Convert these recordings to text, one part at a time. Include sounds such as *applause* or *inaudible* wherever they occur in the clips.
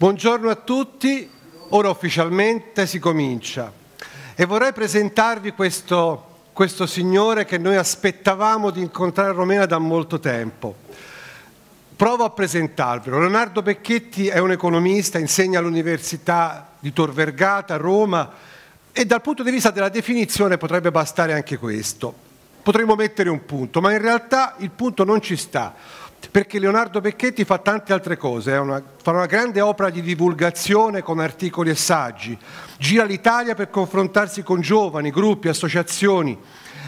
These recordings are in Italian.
Buongiorno a tutti, ora ufficialmente si comincia e vorrei presentarvi questo, questo, signore che noi aspettavamo di incontrare a Romena da molto tempo. Provo a presentarvelo. Leonardo Becchetti è un economista, insegna all'Università di Tor Vergata, Roma e dal punto di vista della definizione potrebbe bastare anche questo. Potremmo mettere un punto, ma in realtà il punto non ci sta perché Leonardo Becchetti fa tante altre cose, una, fa una grande opera di divulgazione con articoli e saggi, gira l'Italia per confrontarsi con giovani, gruppi, associazioni,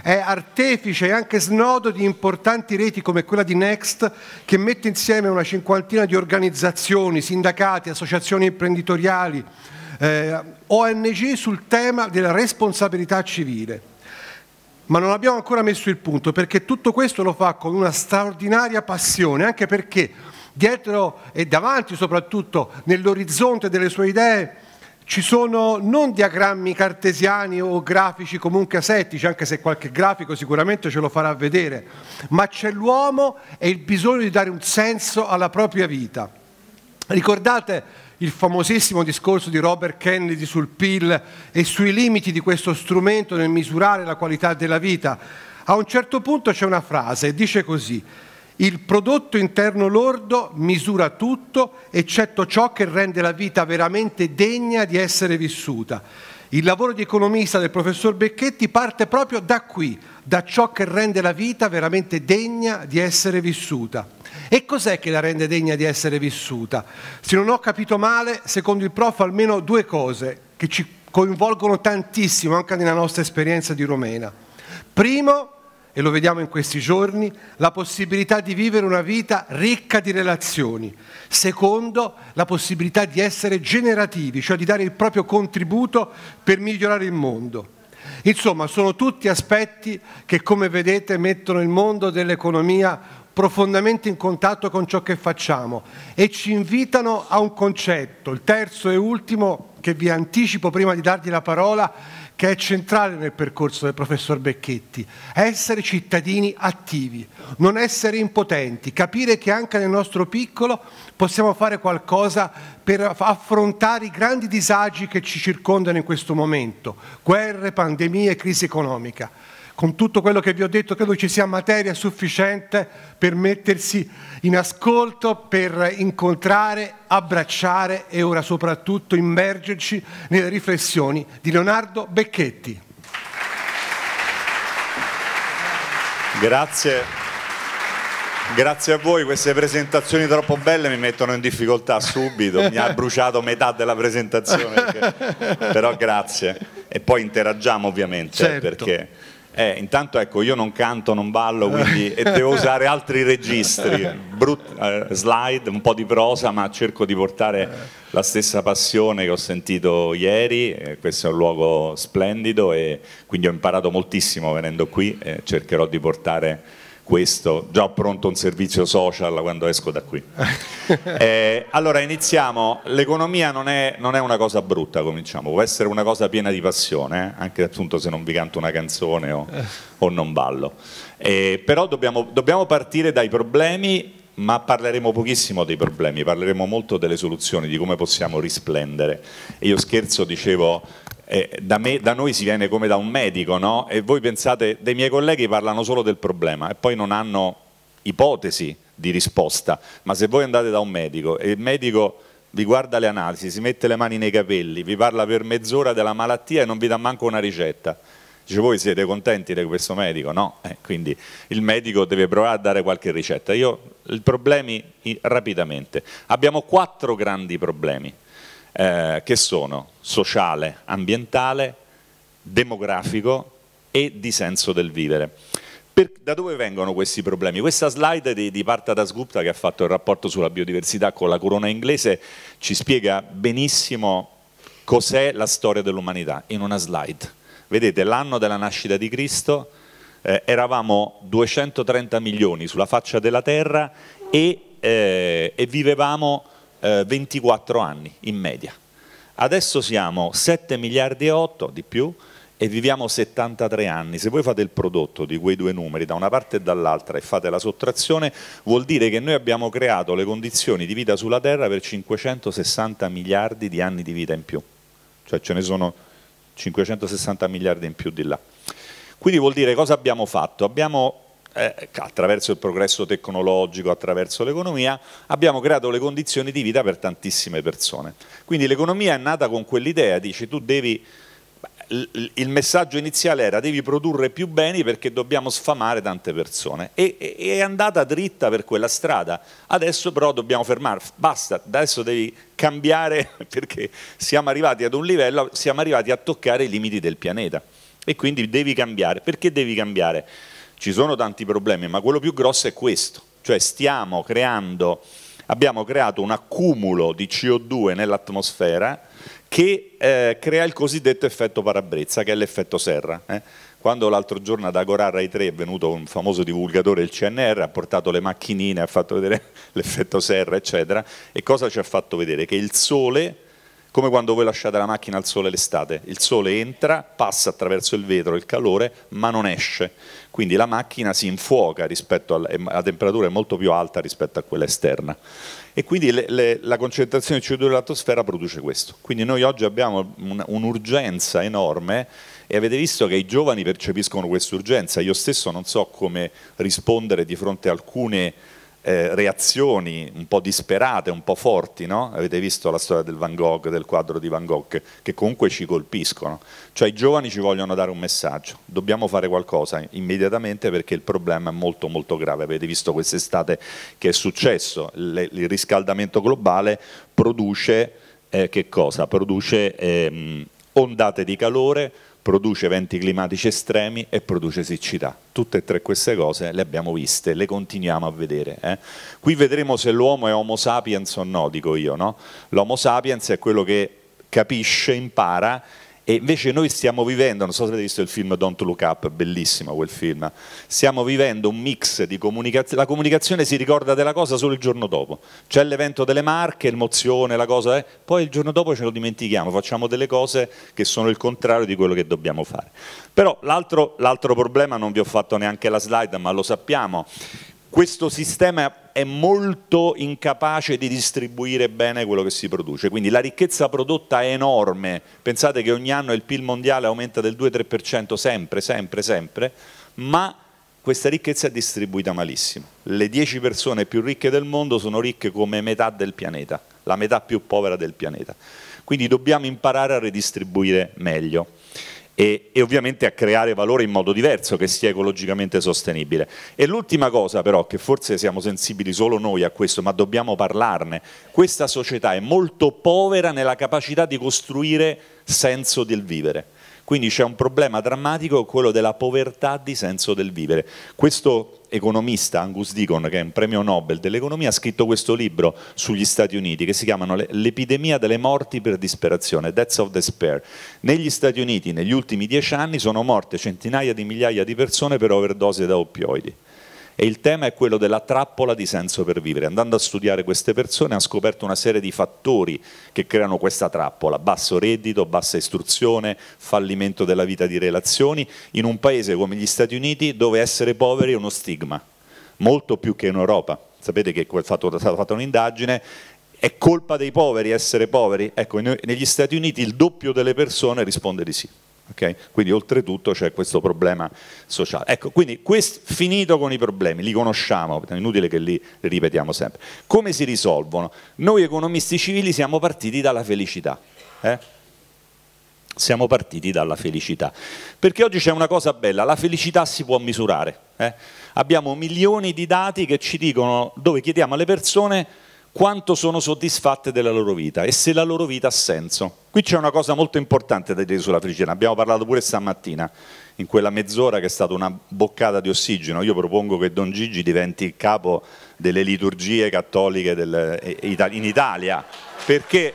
è artefice e anche snodo di importanti reti come quella di Next che mette insieme una cinquantina di organizzazioni, sindacati, associazioni imprenditoriali, eh, ONG sul tema della responsabilità civile ma non abbiamo ancora messo il punto perché tutto questo lo fa con una straordinaria passione, anche perché dietro e davanti soprattutto nell'orizzonte delle sue idee ci sono non diagrammi cartesiani o grafici comunque asettici, anche se qualche grafico sicuramente ce lo farà vedere, ma c'è l'uomo e il bisogno di dare un senso alla propria vita. Ricordate il famosissimo discorso di Robert Kennedy sul PIL e sui limiti di questo strumento nel misurare la qualità della vita, a un certo punto c'è una frase, dice così, il prodotto interno lordo misura tutto eccetto ciò che rende la vita veramente degna di essere vissuta. Il lavoro di economista del professor Becchetti parte proprio da qui, da ciò che rende la vita veramente degna di essere vissuta. E cos'è che la rende degna di essere vissuta? Se non ho capito male, secondo il prof almeno due cose che ci coinvolgono tantissimo anche nella nostra esperienza di Romena. Primo, e lo vediamo in questi giorni, la possibilità di vivere una vita ricca di relazioni. Secondo, la possibilità di essere generativi, cioè di dare il proprio contributo per migliorare il mondo. Insomma, sono tutti aspetti che, come vedete, mettono il mondo dell'economia profondamente in contatto con ciò che facciamo e ci invitano a un concetto, il terzo e ultimo che vi anticipo prima di dargli la parola, che è centrale nel percorso del professor Becchetti, essere cittadini attivi, non essere impotenti, capire che anche nel nostro piccolo possiamo fare qualcosa per affrontare i grandi disagi che ci circondano in questo momento, guerre, pandemie, crisi economica con tutto quello che vi ho detto, credo ci sia materia sufficiente per mettersi in ascolto, per incontrare, abbracciare e ora soprattutto immergerci nelle riflessioni di Leonardo Becchetti. Grazie. Grazie a voi, queste presentazioni troppo belle mi mettono in difficoltà subito, mi ha bruciato metà della presentazione, perché... però grazie. E poi interagiamo ovviamente eh, certo. perché eh, intanto ecco, io non canto, non ballo, quindi *laughs* e devo usare altri registri, Brut, eh, slide, un po' di prosa, ma cerco di portare la stessa passione che ho sentito ieri, eh, questo è un luogo splendido e quindi ho imparato moltissimo venendo qui e cercherò di portare questo, già ho pronto un servizio social quando esco da qui. *laughs* eh, allora iniziamo, l'economia non è, non è, una cosa brutta, cominciamo, può essere una cosa piena di passione, eh? anche appunto se non vi canto una canzone o, o non ballo, eh, però dobbiamo, dobbiamo partire dai problemi, ma parleremo pochissimo dei problemi, parleremo molto delle soluzioni, di come possiamo risplendere. E io scherzo, dicevo eh, da, me, da, noi si viene come da un medico, no? E voi pensate, dei miei colleghi parlano solo del problema e poi non hanno ipotesi di risposta, ma se voi andate da un medico e il medico vi guarda le analisi, si mette le mani nei capelli, vi parla per mezz'ora della malattia e non vi dà manco una ricetta, Dice, voi siete contenti di questo medico? No, eh, quindi il medico deve provare a dare qualche ricetta. Io i problemi rapidamente. Abbiamo quattro grandi problemi eh, che sono sociale, ambientale, demografico e di senso del vivere. Per, da dove vengono questi problemi? Questa slide di, di Parta Dasgupta che ha fatto il rapporto sulla biodiversità con la corona inglese ci spiega benissimo cos'è la storia dell'umanità in una slide. Vedete l'anno della nascita di Cristo, eh, eravamo 230 milioni sulla faccia della terra e, eh, e vivevamo eh, 24 anni in media. Adesso siamo 7 miliardi e 8 di più e viviamo 73 anni. Se voi fate il prodotto di quei due numeri da una parte e dall'altra e fate la sottrazione, vuol dire che noi abbiamo creato le condizioni di vita sulla Terra per 560 miliardi di anni di vita in più. Cioè ce ne sono 560 miliardi in più di là. Quindi vuol dire cosa abbiamo fatto? Abbiamo eh, attraverso il progresso tecnologico, attraverso l'economia, abbiamo creato le condizioni di vita per tantissime persone. Quindi l'economia è nata con quell'idea, dici tu devi, il messaggio iniziale era devi produrre più beni perché dobbiamo sfamare tante persone e, e è andata dritta per quella strada, adesso però dobbiamo fermarci, basta, adesso devi cambiare *laughs* perché siamo arrivati ad un livello, siamo arrivati a toccare i limiti del pianeta e quindi devi cambiare, perché devi cambiare? Ci sono tanti problemi, ma quello più grosso è questo, cioè stiamo creando, abbiamo creato un accumulo di CO2 nell'atmosfera che eh, crea il cosiddetto effetto parabrezza, che è l'effetto serra. Eh? Quando l'altro giorno ad Agorà Rai 3 è venuto un famoso divulgatore del CNR, ha portato le macchinine, ha fatto vedere *laughs* l'effetto serra, eccetera, e cosa ci ha fatto vedere? Che il sole come quando voi lasciate la macchina al sole l'estate, il sole entra, passa attraverso il vetro, il calore, ma non esce, quindi la macchina si infuoca rispetto alla, temperatura è molto più alta rispetto a quella esterna e quindi le, le, la concentrazione di CO2 nell'atmosfera produce questo. Quindi noi oggi abbiamo un'urgenza enorme e avete visto che i giovani percepiscono questa urgenza, io stesso non so come rispondere di fronte a alcune eh, reazioni un po' disperate, un po' forti, no? avete visto la storia del Van Gogh, del quadro di Van Gogh, che, comunque ci colpiscono, cioè i giovani ci vogliono dare un messaggio, dobbiamo fare qualcosa immediatamente perché il problema è molto molto grave, avete visto quest'estate che è successo, Le, il riscaldamento globale produce, eh, che cosa? produce eh, ondate di calore, produce eventi climatici estremi e produce siccità. Tutte e tre queste cose le abbiamo viste, le continuiamo a vedere. Eh? Qui vedremo se l'uomo è Homo sapiens o no, dico io. No? L'Homo sapiens è quello che capisce, impara e invece noi stiamo vivendo, non so se avete visto il film Don't Look Up, bellissimo quel film, stiamo vivendo un mix di comunicazione, la comunicazione si ricorda della cosa solo il giorno dopo, c'è l'evento delle marche, l'emozione, la cosa, eh? poi il giorno dopo ce lo dimentichiamo, facciamo delle cose che sono il contrario di quello che dobbiamo fare. Però l'altro problema, non vi ho fatto neanche la slide, ma lo sappiamo, questo sistema è molto incapace di distribuire bene quello che si produce, quindi la ricchezza prodotta è enorme, pensate che ogni anno il PIL mondiale aumenta del 2-3% sempre, sempre, sempre, ma questa ricchezza è distribuita malissimo. Le 10 persone più ricche del mondo sono ricche come metà del pianeta, la metà più povera del pianeta. Quindi dobbiamo imparare a redistribuire meglio e, e, ovviamente a creare valore in modo diverso che sia ecologicamente sostenibile. E l'ultima cosa però, che forse siamo sensibili solo noi a questo, ma dobbiamo parlarne, questa società è molto povera nella capacità di costruire senso del vivere. Quindi c'è un problema drammatico, quello della povertà di senso del vivere. Questo economista Angus Deacon, che è un premio Nobel dell'economia, ha scritto questo libro sugli Stati Uniti che si chiamano L'epidemia delle morti per disperazione, Deaths of Despair. Negli Stati Uniti negli ultimi dieci anni sono morte centinaia di migliaia di persone per overdose da opioidi e il tema è quello della trappola di senso per vivere. Andando a studiare queste persone ha scoperto una serie di fattori che creano questa trappola, basso reddito, bassa istruzione, fallimento della vita di relazioni, in un paese come gli Stati Uniti dove essere poveri è uno stigma, molto più che in Europa. Sapete che è stata fatta un'indagine è colpa dei poveri essere poveri? Ecco, negli Stati Uniti il doppio delle persone risponde di sì. Okay? Quindi oltretutto c'è questo problema sociale. Ecco, quindi quest, finito con i problemi, li conosciamo, è inutile che li, li ripetiamo sempre. Come si risolvono? Noi economisti civili siamo partiti dalla felicità. Eh? Siamo partiti dalla felicità. Perché oggi c'è una cosa bella, la felicità si può misurare. Eh? Abbiamo milioni di dati che ci dicono dove chiediamo alle persone quanto sono soddisfatte della loro vita e se la loro vita ha senso. Qui c'è una cosa molto importante da dire sulla felicità, abbiamo parlato pure stamattina, in quella mezz'ora che è stata una boccata di ossigeno, io propongo che Don Gigi diventi il capo delle liturgie cattoliche del, eh, in Italia, perché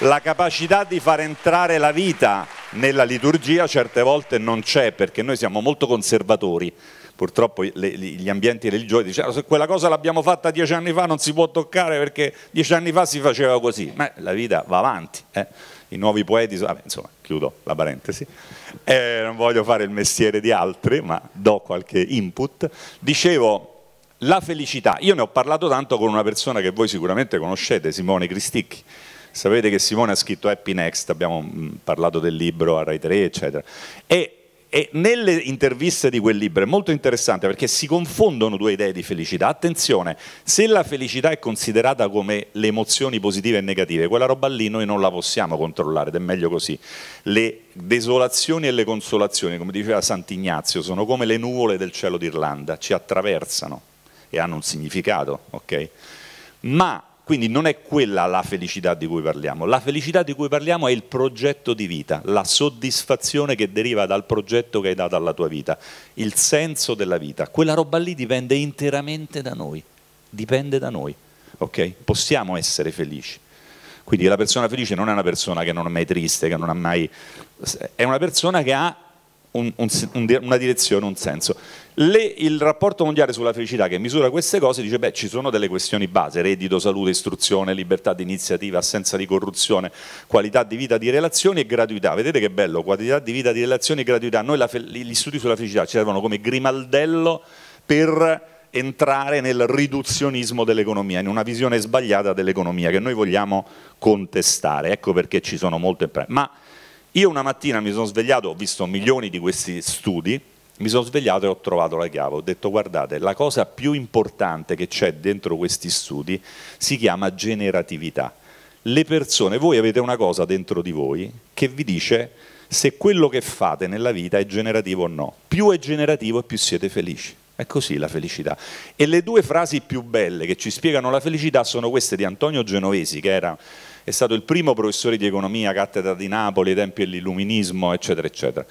la capacità di far entrare la vita nella liturgia certe volte non c'è, perché noi siamo molto conservatori, purtroppo le, gli ambienti religiosi dicevano se quella cosa l'abbiamo fatta dieci anni fa non si può toccare perché dieci anni fa si faceva così, ma la vita va avanti. Eh. I nuovi poeti, vabbè, insomma, chiudo la parentesi, eh, non voglio fare il mestiere di altri, ma do qualche input. Dicevo, la felicità, io ne ho parlato tanto con una persona che voi sicuramente conoscete, Simone Cristicchi. Sapete che Simone ha scritto Happy Next, abbiamo parlato del libro a Rai 3, eccetera. E e nelle interviste di quel libro è molto interessante perché si confondono due idee di felicità. Attenzione, se la felicità è considerata come le emozioni positive e negative, quella roba lì noi non la possiamo controllare ed è meglio così. Le desolazioni e le consolazioni, come diceva Sant'Ignazio, sono come le nuvole del cielo d'Irlanda, ci attraversano e hanno un significato, ok? Ma quindi non è quella la felicità di cui parliamo, la felicità di cui parliamo è il progetto di vita, la soddisfazione che deriva dal progetto che hai dato alla tua vita, il senso della vita. Quella roba lì dipende interamente da noi, dipende da noi, ok? Possiamo essere felici. Quindi la persona felice non è una persona che non è mai triste, che non ha mai... è una persona che ha un, un, una direzione, un senso. Le, il rapporto mondiale sulla felicità che misura queste cose dice beh ci sono delle questioni base, reddito, salute, istruzione, libertà di iniziativa, assenza di corruzione, qualità di vita di relazioni e gratuità. Vedete che bello, qualità di vita di relazioni e gratuità. Noi la, gli studi sulla felicità ci servono come grimaldello per entrare nel riduzionismo dell'economia, in una visione sbagliata dell'economia che noi vogliamo contestare. Ecco perché ci sono molte... Ma io una mattina mi sono svegliato, ho visto milioni di questi studi, mi sono svegliato e ho trovato la chiave, ho detto guardate, la cosa più importante che c'è dentro questi studi si chiama generatività. Le persone, voi avete una cosa dentro di voi che vi dice se quello che fate nella vita è generativo o no. Più è generativo e più siete felici. È così la felicità. E le due frasi più belle che ci spiegano la felicità sono queste di Antonio Genovesi, che era, è stato il primo professore di economia, cattedra di Napoli, ai tempi dell'illuminismo, eccetera, eccetera,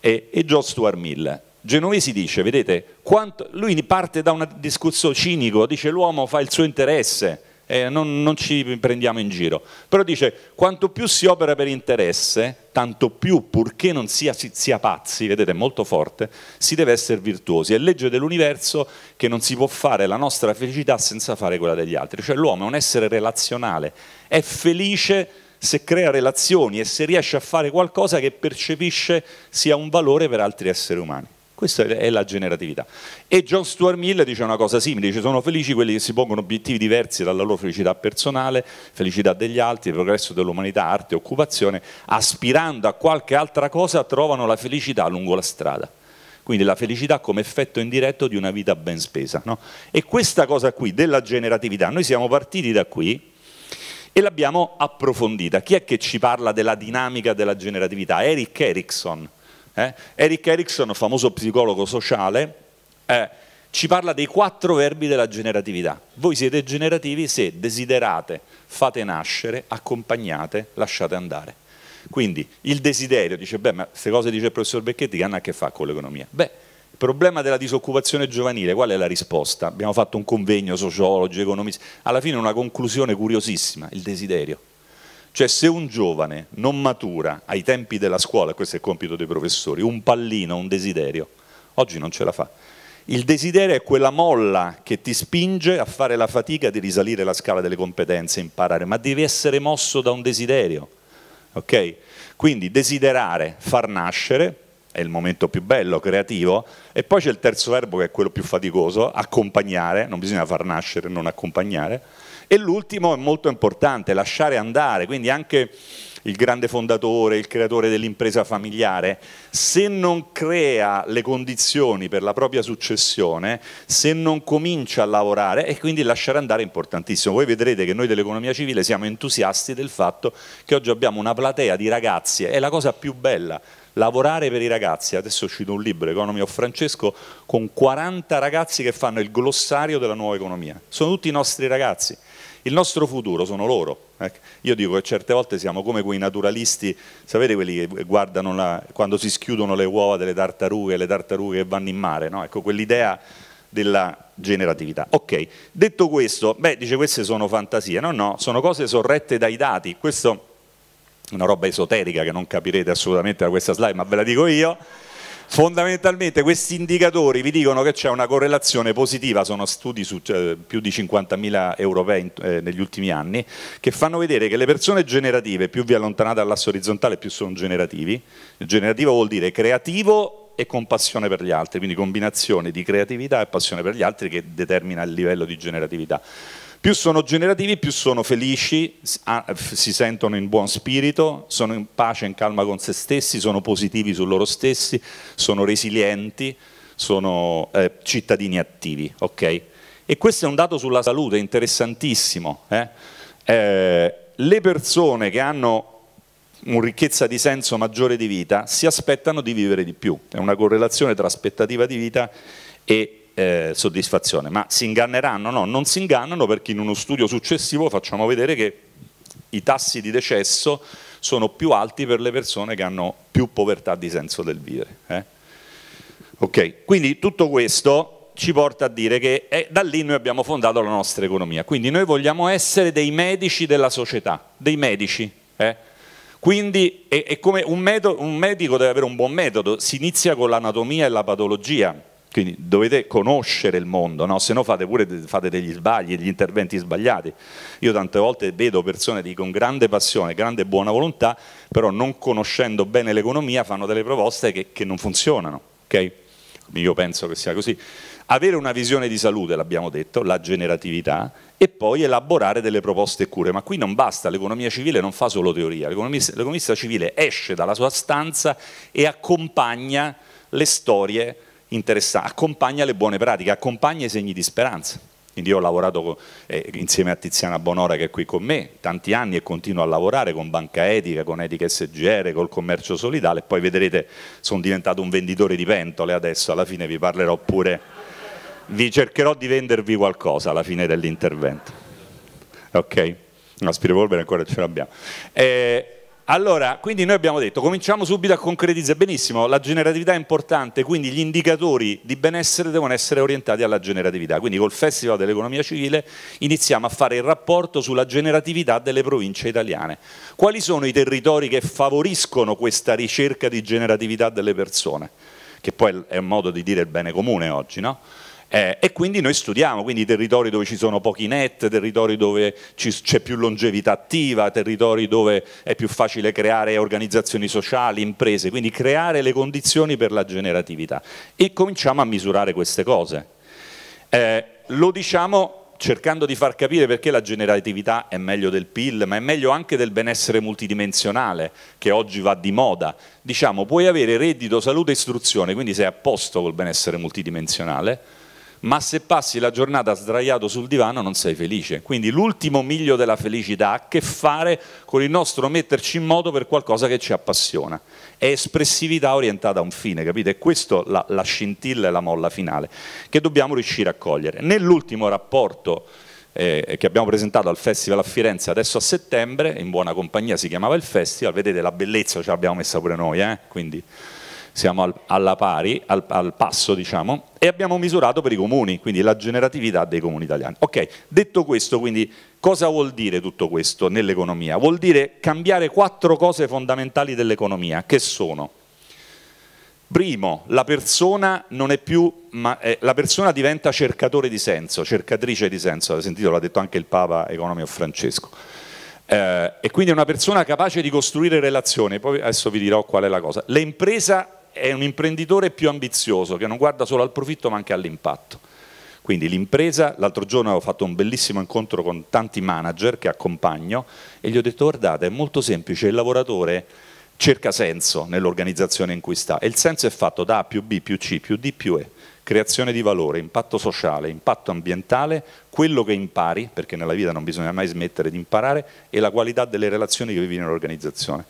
e, e John Stuart Mill. Genovesi dice, vedete, quanto, lui parte da un discorso cinico, dice l'uomo fa il suo interesse, eh, non, non, ci prendiamo in giro, però dice quanto più si opera per interesse, tanto più purché non sia, sia pazzi, vedete è molto forte, si deve essere virtuosi, è legge dell'universo che non si può fare la nostra felicità senza fare quella degli altri, cioè l'uomo è un essere relazionale, è felice se crea relazioni e se riesce a fare qualcosa che percepisce sia un valore per altri esseri umani. Questa è la generatività. E John Stuart Mill dice una cosa simile, dice sono felici quelli che si pongono obiettivi diversi dalla loro felicità personale, felicità degli altri, progresso dell'umanità, arte, occupazione, aspirando a qualche altra cosa trovano la felicità lungo la strada. Quindi la felicità come effetto indiretto di una vita ben spesa. No? E questa cosa qui della generatività, noi siamo partiti da qui, e l'abbiamo approfondita. Chi è che ci parla della dinamica della generatività? Eric Erickson, eh? Eric Erickson, famoso psicologo sociale, eh, ci parla dei quattro verbi della generatività. Voi siete generativi se desiderate, fate nascere, accompagnate, lasciate andare. Quindi il desiderio, dice, beh, ma queste cose dice il professor Becchetti che hanno a che fare con l'economia. Beh, il problema della disoccupazione giovanile, qual è la risposta? Abbiamo fatto un convegno, sociologi, economisti, alla fine una conclusione curiosissima, il desiderio. Cioè se un giovane non matura ai tempi della scuola, questo è il compito dei professori, un pallino, un desiderio, oggi non ce la fa. Il desiderio è quella molla che ti spinge a fare la fatica di risalire la scala delle competenze, imparare, ma devi essere mosso da un desiderio. ok? Quindi desiderare, far nascere, è il momento più bello, creativo, e poi c'è il terzo verbo che è quello più faticoso, accompagnare, non bisogna far nascere, non accompagnare e l'ultimo è molto importante, lasciare andare, quindi anche il grande fondatore, il creatore dell'impresa familiare, se non crea le condizioni per la propria successione, se non comincia a lavorare e quindi lasciare andare è importantissimo. Voi vedrete che noi dell'economia civile siamo entusiasti del fatto che oggi abbiamo una platea di ragazzi, è la cosa più bella. Lavorare per i ragazzi, adesso è uscito un libro, Economy of Francesco, con 40 ragazzi che fanno il glossario della nuova economia. Sono tutti i nostri ragazzi il nostro futuro sono loro. Ecco. Io dico che certe volte siamo come quei naturalisti, sapete quelli che guardano la, quando si schiudono le uova delle tartarughe, le tartarughe che vanno in mare, no? ecco, quell'idea della generatività. Ok, detto questo, beh, dice queste sono fantasie, no, no, sono cose sorrette dai dati, questo è una roba esoterica che non capirete assolutamente da questa slide, ma ve la dico io Fondamentalmente questi indicatori vi dicono che c'è una correlazione positiva, sono studi su cioè, più di 50.000 europei eh, negli ultimi anni, che fanno vedere che le persone generative, più vi allontanate dall'asse orizzontale, più sono generativi. Generativo vuol dire creativo e con passione per gli altri, quindi combinazione di creatività e passione per gli altri che determina il livello di generatività. Più sono generativi, più sono felici, si sentono in buon spirito, sono in pace, e in calma con se stessi, sono positivi su loro stessi, sono resilienti, sono eh, cittadini attivi. Okay? E questo è un dato sulla salute interessantissimo. Eh? Eh, le persone che hanno una ricchezza di senso maggiore di vita si aspettano di vivere di più. È una correlazione tra aspettativa di vita e eh, soddisfazione. Ma si inganneranno? No, non si ingannano perché in uno studio successivo facciamo vedere che i tassi di decesso sono più alti per le persone che hanno più povertà di senso del vivere. Eh? Okay. Quindi tutto questo ci porta a dire che è, eh, da lì noi abbiamo fondato la nostra economia, quindi noi vogliamo essere dei medici della società, dei medici. Eh? Quindi è, è come un, metodo, un medico deve avere un buon metodo, si inizia con l'anatomia e la patologia, quindi dovete conoscere il mondo, no? se no fate pure fate degli sbagli, degli interventi sbagliati. Io tante volte vedo persone che con grande passione, grande buona volontà, però non conoscendo bene l'economia fanno delle proposte che, che non funzionano. Okay? Io penso che sia così. Avere una visione di salute, l'abbiamo detto, la generatività, e poi elaborare delle proposte e cure. Ma qui non basta, l'economia civile non fa solo teoria, l'economista civile esce dalla sua stanza e accompagna le storie interessante, accompagna le buone pratiche, accompagna i segni di speranza. Quindi io ho lavorato eh, insieme a Tiziana Bonora che è qui con me tanti anni e continuo a lavorare con Banca Etica, con Etica SGR, col commercio solidale poi vedrete sono diventato un venditore di pentole adesso, alla fine vi parlerò pure, vi cercherò di vendervi qualcosa alla fine dell'intervento. Ok? L'aspirapolvere ancora ce l'abbiamo. Eh, allora, quindi noi abbiamo detto, cominciamo subito a concretizzare, benissimo, la generatività è importante, quindi gli indicatori di benessere devono essere orientati alla generatività, quindi col Festival dell'Economia Civile iniziamo a fare il rapporto sulla generatività delle province italiane. Quali sono i territori che favoriscono questa ricerca di generatività delle persone? Che poi è un modo di dire il bene comune oggi, no? Eh, e quindi noi studiamo, quindi territori dove ci sono pochi net, territori dove c'è più longevità attiva, territori dove è più facile creare organizzazioni sociali, imprese, quindi creare le condizioni per la generatività e cominciamo a misurare queste cose. Eh, lo diciamo cercando di far capire perché la generatività è meglio del PIL, ma è meglio anche del benessere multidimensionale, che oggi va di moda. Diciamo, puoi avere reddito, salute e istruzione, quindi sei a posto col benessere multidimensionale, ma se passi la giornata sdraiato sul divano non sei felice. Quindi l'ultimo miglio della felicità ha a che fare con il nostro metterci in moto per qualcosa che ci appassiona. È espressività orientata a un fine, capite? È questa la, la scintilla e la molla finale che dobbiamo riuscire a cogliere. Nell'ultimo rapporto eh, che abbiamo presentato al Festival a Firenze adesso a settembre, in buona compagnia si chiamava il Festival, vedete la bellezza ce l'abbiamo messa pure noi, eh? quindi siamo al, alla pari, al, al passo diciamo, e abbiamo misurato per i comuni, quindi la generatività dei comuni italiani. Ok, detto questo, quindi cosa vuol dire tutto questo nell'economia? Vuol dire cambiare quattro cose fondamentali dell'economia, che sono Primo, la persona, più, ma, eh, la persona diventa cercatore di senso, cercatrice di senso, l'ha sentito, l'ha detto anche il Papa Economio Francesco. Eh, e quindi è una persona capace di costruire relazioni, poi adesso vi dirò qual è la cosa. L'impresa è un imprenditore più ambizioso, che non guarda solo al profitto ma anche all'impatto. Quindi l'impresa, l'altro giorno ho fatto un bellissimo incontro con tanti manager che accompagno e gli ho detto guardate è molto semplice, il lavoratore cerca senso nell'organizzazione in cui sta e il senso è fatto da A più B più C più D più E, creazione di valore, impatto sociale, impatto ambientale, quello che impari, perché nella vita non bisogna mai smettere di imparare, e la qualità delle relazioni che vivi nell'organizzazione.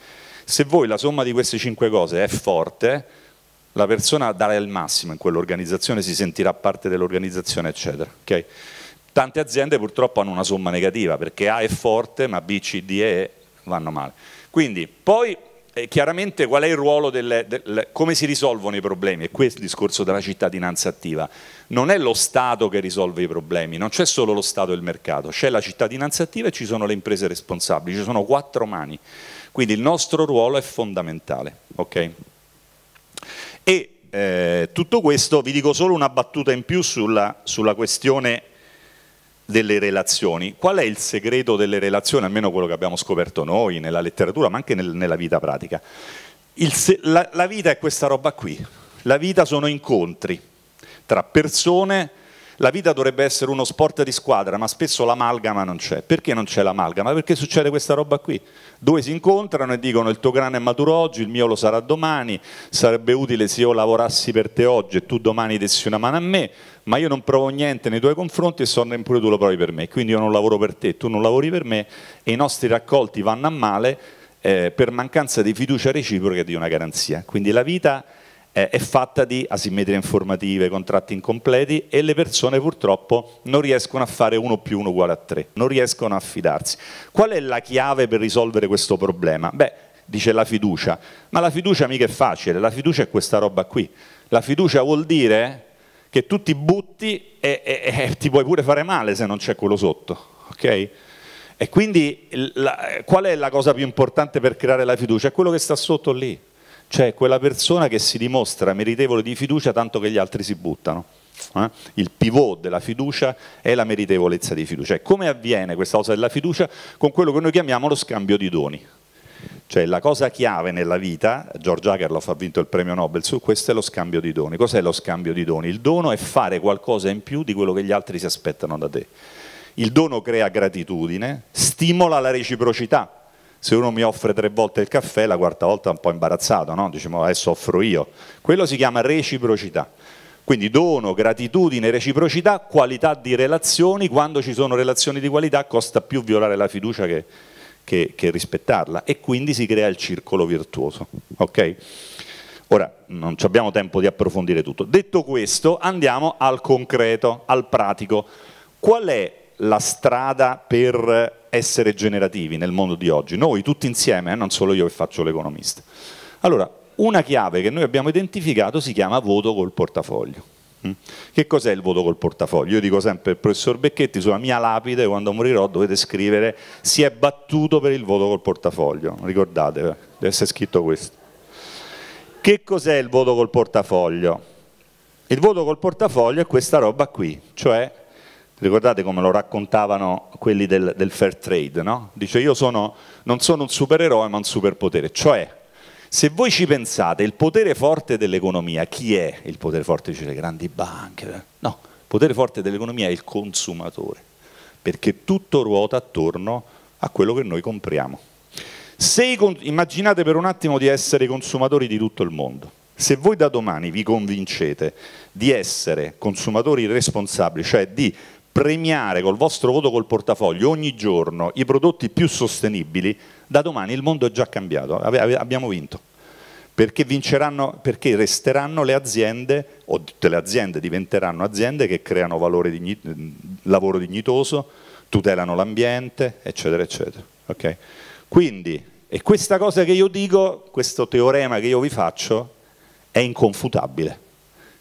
Se voi la somma di queste cinque cose è forte, la persona darà il massimo in quell'organizzazione, si sentirà parte dell'organizzazione, eccetera. Okay? Tante aziende purtroppo hanno una somma negativa perché A è forte, ma B, C, D e E vanno male. Quindi, poi eh, chiaramente qual è il ruolo, delle, delle, come si risolvono i problemi, e questo è il discorso della cittadinanza attiva. Non è lo Stato che risolve i problemi, non c'è solo lo Stato e il mercato, c'è la cittadinanza attiva e ci sono le imprese responsabili, ci sono quattro mani quindi il nostro ruolo è fondamentale. Okay? E eh, tutto questo, vi dico solo una battuta in più sulla, sulla questione delle relazioni. Qual è il segreto delle relazioni, almeno quello che abbiamo scoperto noi nella letteratura, ma anche nel, nella vita pratica? Se, la, la vita è questa roba qui, la vita sono incontri tra persone la vita dovrebbe essere uno sport di squadra, ma spesso l'amalgama non c'è. Perché non c'è l'amalgama? Perché succede questa roba qui. Due si incontrano e dicono il tuo grano è maturo oggi, il mio lo sarà domani, sarebbe utile se io lavorassi per te oggi e tu domani dessi una mano a me, ma io non provo niente nei tuoi confronti e so neppure tu lo provi per me. Quindi io non lavoro per te, tu non lavori per me e i nostri raccolti vanno a male eh, per mancanza di fiducia reciproca e di una garanzia. Quindi la vita eh, è fatta di asimmetrie informative, contratti incompleti e le persone purtroppo non riescono a fare uno più uno uguale a tre, non riescono a fidarsi. Qual è la chiave per risolvere questo problema? Beh, dice la fiducia, ma la fiducia mica è facile, la fiducia è questa roba qui. La fiducia vuol dire che tu ti butti e, e, e ti puoi pure fare male se non c'è quello sotto, ok? E quindi la, qual è la cosa più importante per creare la fiducia? È quello che sta sotto lì cioè quella persona che si dimostra meritevole di fiducia tanto che gli altri si buttano. Eh? Il pivot della fiducia è la meritevolezza di fiducia. E cioè, come avviene questa cosa della fiducia? Con quello che noi chiamiamo lo scambio di doni. Cioè la cosa chiave nella vita, George Akerlof ha vinto il premio Nobel su questo, è lo scambio di doni. Cos'è lo scambio di doni? Il dono è fare qualcosa in più di quello che gli altri si aspettano da te. Il dono crea gratitudine, stimola la reciprocità, se uno mi offre tre volte il caffè, la quarta volta è un po' imbarazzato, no? diciamo adesso offro io. Quello si chiama reciprocità. Quindi dono, gratitudine, reciprocità, qualità di relazioni, quando ci sono relazioni di qualità costa più violare la fiducia che, che, che rispettarla e quindi si crea il circolo virtuoso. Okay? Ora non abbiamo tempo di approfondire tutto. Detto questo andiamo al concreto, al pratico. Qual è la strada per essere generativi nel mondo di oggi, noi tutti insieme, eh, non solo io che faccio l'economista. Allora, una chiave che noi abbiamo identificato si chiama voto col portafoglio. Mm? Che cos'è il voto col portafoglio? Io dico sempre al professor Becchetti, sulla mia lapide quando morirò dovete scrivere si è battuto per il voto col portafoglio, ricordate, eh, deve essere scritto questo. Che cos'è il voto col portafoglio? Il voto col portafoglio è questa roba qui, cioè Ricordate come lo raccontavano quelli del, del fair trade, no? Dice io sono, non sono un supereroe ma un superpotere, cioè se voi ci pensate il potere forte dell'economia, chi è il potere forte? delle grandi banche, no, il potere forte dell'economia è il consumatore, perché tutto ruota attorno a quello che noi compriamo. Se, immaginate per un attimo di essere i consumatori di tutto il mondo, se voi da domani vi convincete di essere consumatori responsabili, cioè di premiare col vostro voto col portafoglio ogni giorno i prodotti più sostenibili, da domani il mondo è già cambiato, abbiamo vinto. Perché, vinceranno, perché resteranno le aziende, o tutte le aziende diventeranno aziende che creano digni lavoro dignitoso, tutelano l'ambiente, eccetera, eccetera. Okay? Quindi, e questa cosa che io dico, questo teorema che io vi faccio, è inconfutabile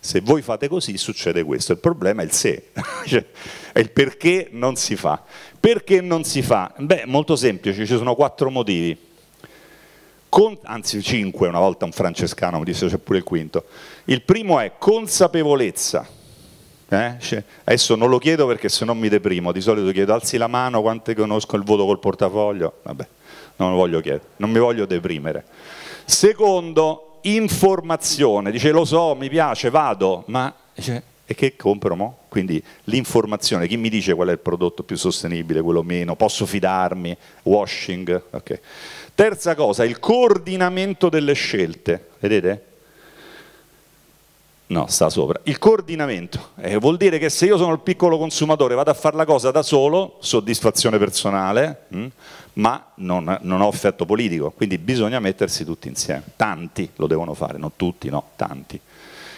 se voi fate così succede questo, il problema è il se, *laughs* cioè, è il perché non si fa. Perché non si fa? Beh, molto semplice, ci sono quattro motivi, Con, anzi cinque, una volta un francescano mi disse c'è pure il quinto. Il primo è consapevolezza, eh? cioè, adesso non lo chiedo perché se no mi deprimo, di solito chiedo alzi la mano, quante conosco il voto col portafoglio, vabbè, non lo voglio chiedere, non mi voglio deprimere. Secondo, informazione, dice lo so, mi piace, vado, ma dice, e che compro mo? Quindi l'informazione, chi mi dice qual è il prodotto più sostenibile, quello meno, posso fidarmi, washing, ok. Terza cosa, il coordinamento delle scelte, vedete? No, sta sopra. Il coordinamento eh, vuol dire che se io sono il piccolo consumatore vado a fare la cosa da solo, soddisfazione personale, mh, mm, ma non, non, ho effetto politico, quindi bisogna mettersi tutti insieme. Tanti lo devono fare, non tutti, no, tanti.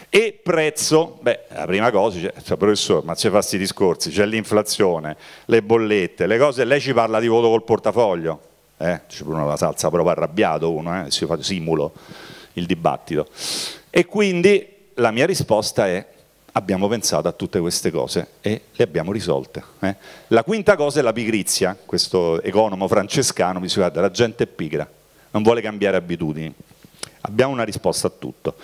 E prezzo, beh, la prima cosa, cioè, cioè professore, ma ci fa questi discorsi, c'è l'inflazione, le bollette, le cose, lei ci parla di voto col portafoglio, eh, c'è pure una salsa proprio arrabbiato uno, eh, si fa simulo il dibattito. E quindi la mia risposta è abbiamo pensato a tutte queste cose e le abbiamo risolte. Eh? La quinta cosa è la pigrizia, questo economo francescano mi dice guarda la gente è pigra, non vuole cambiare abitudini. Abbiamo una risposta a tutto.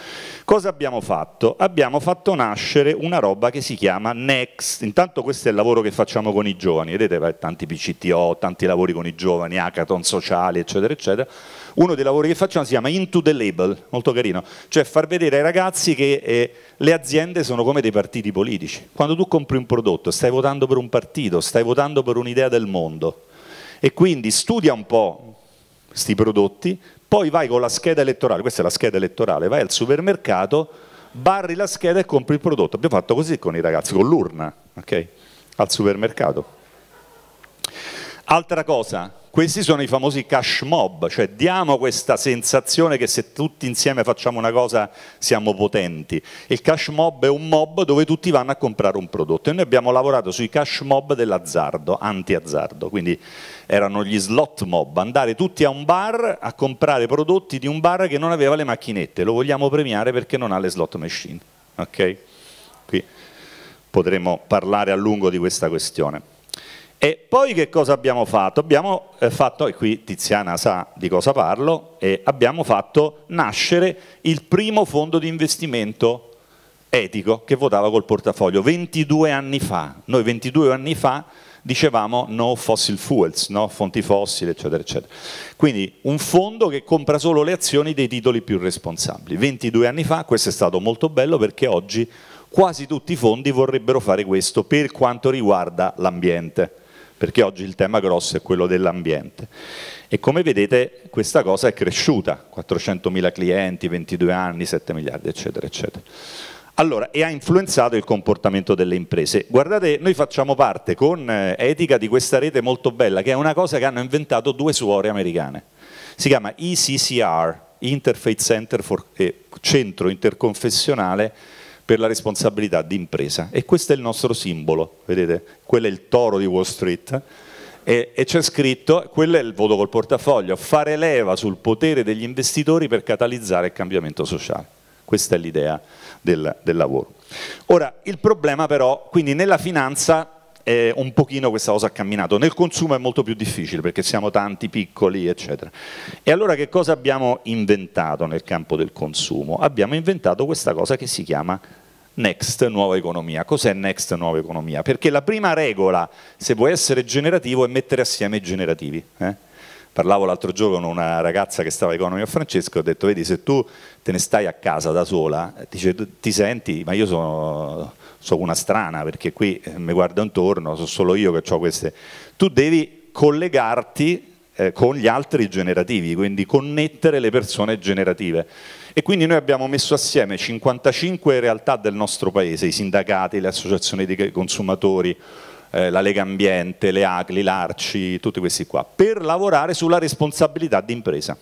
Cosa abbiamo fatto? Abbiamo fatto nascere una roba che si chiama Next. Intanto questo è il lavoro che facciamo con i giovani, vedete tanti PCTO, tanti lavori con i giovani, hackathon sociali, eccetera, eccetera. Uno dei lavori che facciamo si chiama Into the Label, molto carino, cioè far vedere ai ragazzi che eh, le aziende sono come dei partiti politici. Quando tu compri un prodotto stai votando per un partito, stai votando per un'idea del mondo e quindi studia un po' questi prodotti, poi vai con la scheda elettorale, questa è la scheda elettorale, vai al supermercato, barri la scheda e compri il prodotto. Abbiamo fatto così con i ragazzi, con l'urna, okay? al supermercato. Altra cosa, questi sono i famosi cash mob, cioè diamo questa sensazione che se tutti insieme facciamo una cosa siamo potenti. Il cash mob è un mob dove tutti vanno a comprare un prodotto e noi abbiamo lavorato sui cash mob dell'azzardo, anti-azzardo, quindi erano gli slot mob, andare tutti a un bar a comprare prodotti di un bar che non aveva le macchinette, lo vogliamo premiare perché non ha le slot machine. Ok? Qui potremo parlare a lungo di questa questione. E poi che cosa abbiamo fatto? Abbiamo eh, fatto, e qui Tiziana sa di cosa parlo, abbiamo fatto nascere il primo fondo di investimento etico che votava col portafoglio 22 anni fa. Noi 22 anni fa dicevamo no fossil fuels, no fonti fossili, eccetera, eccetera. Quindi un fondo che compra solo le azioni dei titoli più responsabili. 22 anni fa questo è stato molto bello perché oggi quasi tutti i fondi vorrebbero fare questo per quanto riguarda l'ambiente perché oggi il tema grosso è quello dell'ambiente. E come vedete questa cosa è cresciuta, 400.000 clienti, 22 anni, 7 miliardi, eccetera, eccetera. Allora, e ha influenzato il comportamento delle imprese. Guardate, noi facciamo parte con eh, Etica di questa rete molto bella, che è una cosa che hanno inventato due suore americane. Si chiama ECCR, Interfaith Center for, eh, Centro Interconfessionale per la responsabilità di impresa. E questo è il nostro simbolo, vedete? Quello è il toro di Wall Street. E, e c'è scritto, quello è il voto col portafoglio, fare leva sul potere degli investitori per catalizzare il cambiamento sociale. Questa è l'idea del, del lavoro. Ora, il problema però, quindi nella finanza eh, un pochino questa cosa ha camminato. Nel consumo è molto più difficile perché siamo tanti, piccoli, eccetera. E allora che cosa abbiamo inventato nel campo del consumo? Abbiamo inventato questa cosa che si chiama Next Nuova Economia. Cos'è Next Nuova Economia? Perché la prima regola, se vuoi essere generativo, è mettere assieme i generativi. Eh? Parlavo l'altro giorno con una ragazza che stava a Economia Francesco e ho detto, vedi, se tu te ne stai a casa da sola, dice, ti senti, ma io sono sono una strana perché qui eh, mi guardo intorno, sono solo io che ho queste. Tu devi collegarti eh, con gli altri generativi, quindi connettere le persone generative. E quindi noi abbiamo messo assieme 55 realtà del nostro paese, i sindacati, le associazioni dei consumatori, eh, la Lega Ambiente, le ACLI, l'ARCI, tutti questi qua, per lavorare sulla responsabilità d'impresa.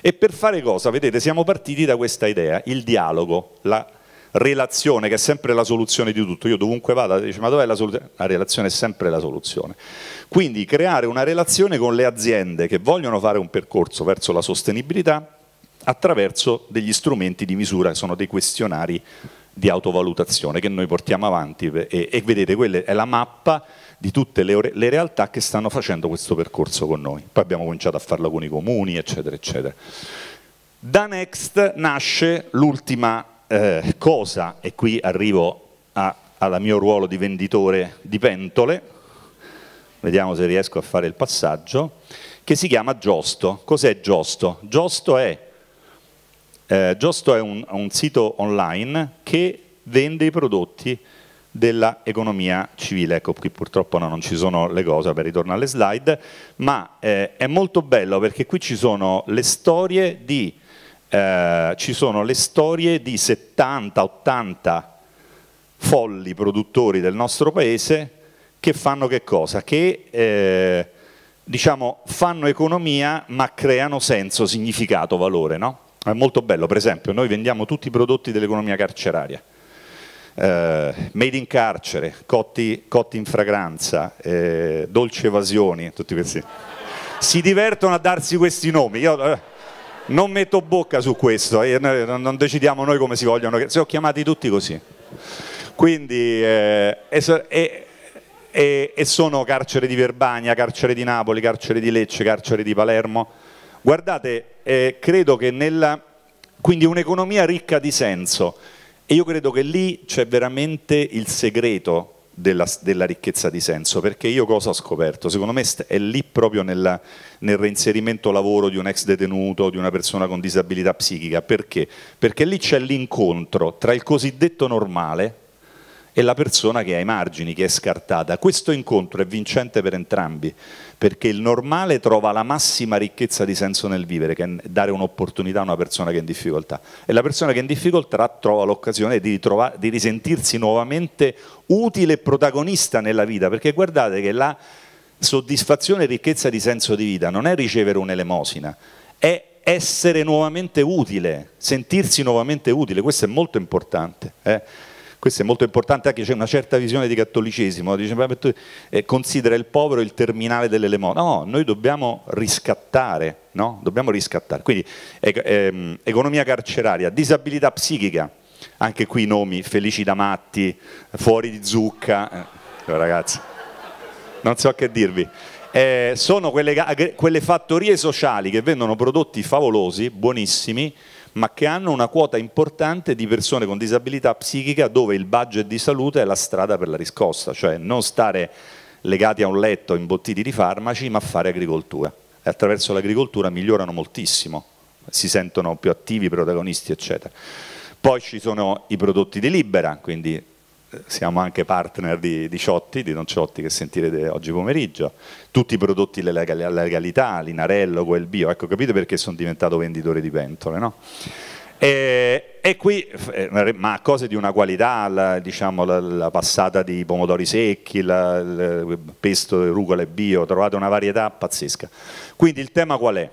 E per fare cosa? Vedete, siamo partiti da questa idea, il dialogo, la relazione che è sempre la soluzione di tutto. Io dovunque vada, dice ma dov'è la soluzione? La relazione è sempre la soluzione. Quindi creare una relazione con le aziende che vogliono fare un percorso verso la sostenibilità attraverso degli strumenti di misura che sono dei questionari di autovalutazione che noi portiamo avanti e, e vedete quella è la mappa di tutte le, le, realtà che stanno facendo questo percorso con noi. Poi abbiamo cominciato a farlo con i comuni, eccetera, eccetera. Da Next nasce l'ultima eh, cosa, e qui arrivo al mio ruolo di venditore di pentole, vediamo se riesco a fare il passaggio, che si chiama Giosto. Cos'è Giosto? Giosto è, eh, Giosto è un, un sito online che vende i prodotti dell'economia civile. Ecco, qui purtroppo no, non ci sono le cose per ritorno alle slide, ma eh, è molto bello perché qui ci sono le storie di eh, ci sono le storie di 70-80 folli produttori del nostro paese che fanno che cosa? Che eh, diciamo, fanno economia ma creano senso, significato, valore. No? È molto bello, per esempio, noi vendiamo tutti i prodotti dell'economia carceraria. Eh, made in carcere, cotti, cotti in fragranza, eh, dolci evasioni, tutti questi. Si divertono a darsi questi nomi. Io, eh, non metto bocca su questo, eh, non decidiamo noi come si vogliono, si sono chiamati tutti così. Quindi, eh, e, e, e sono carcere di Verbania, carcere di Napoli, carcere di Lecce, carcere di Palermo. Guardate, eh, credo che nella... quindi un'economia ricca di senso, e io credo che lì c'è veramente il segreto della, della, ricchezza di senso, perché io cosa ho scoperto? Secondo me è lì proprio nella, nel reinserimento lavoro di un ex detenuto, di una persona con disabilità psichica, perché? Perché lì c'è l'incontro tra il cosiddetto normale, e la persona che ha i margini, che è scartata. Questo incontro è vincente per entrambi, perché il normale trova la massima ricchezza di senso nel vivere, che è dare un'opportunità a una persona che è in difficoltà. E la persona che è in difficoltà trova l'occasione di, di, risentirsi nuovamente utile e protagonista nella vita, perché guardate che la soddisfazione e ricchezza di senso di vita non è ricevere un'elemosina, è essere nuovamente utile, sentirsi nuovamente utile, questo è molto importante. Eh? questo è molto importante, anche c'è una certa visione di cattolicesimo, dice, tu, eh, considera il povero il terminale dell'elemosina, no, noi dobbiamo riscattare, no? dobbiamo riscattare, quindi eh, economia carceraria, disabilità psichica, anche qui i nomi, felici da matti, fuori di zucca, eh, ragazzi, non so che dirvi. Eh, sono quelle, quelle, fattorie sociali che vendono prodotti favolosi, buonissimi, ma che hanno una quota importante di persone con disabilità psichica dove il budget di salute è la strada per la riscossa, cioè non stare legati a un letto imbottiti di farmaci, ma fare agricoltura. E attraverso l'agricoltura migliorano moltissimo, si sentono più attivi, protagonisti, eccetera. Poi ci sono i prodotti di Libera, quindi siamo anche partner di, di, Ciotti, di Don Ciotti che sentirete oggi pomeriggio, tutti i prodotti della legalità, l'Inarello, quel bio, ecco capite perché sono diventato venditore di pentole, no? E, e, qui, eh, ma cose di una qualità, la, diciamo la, la, passata di pomodori secchi, la, il pesto, rucola e bio, trovate una varietà pazzesca. Quindi il tema qual è?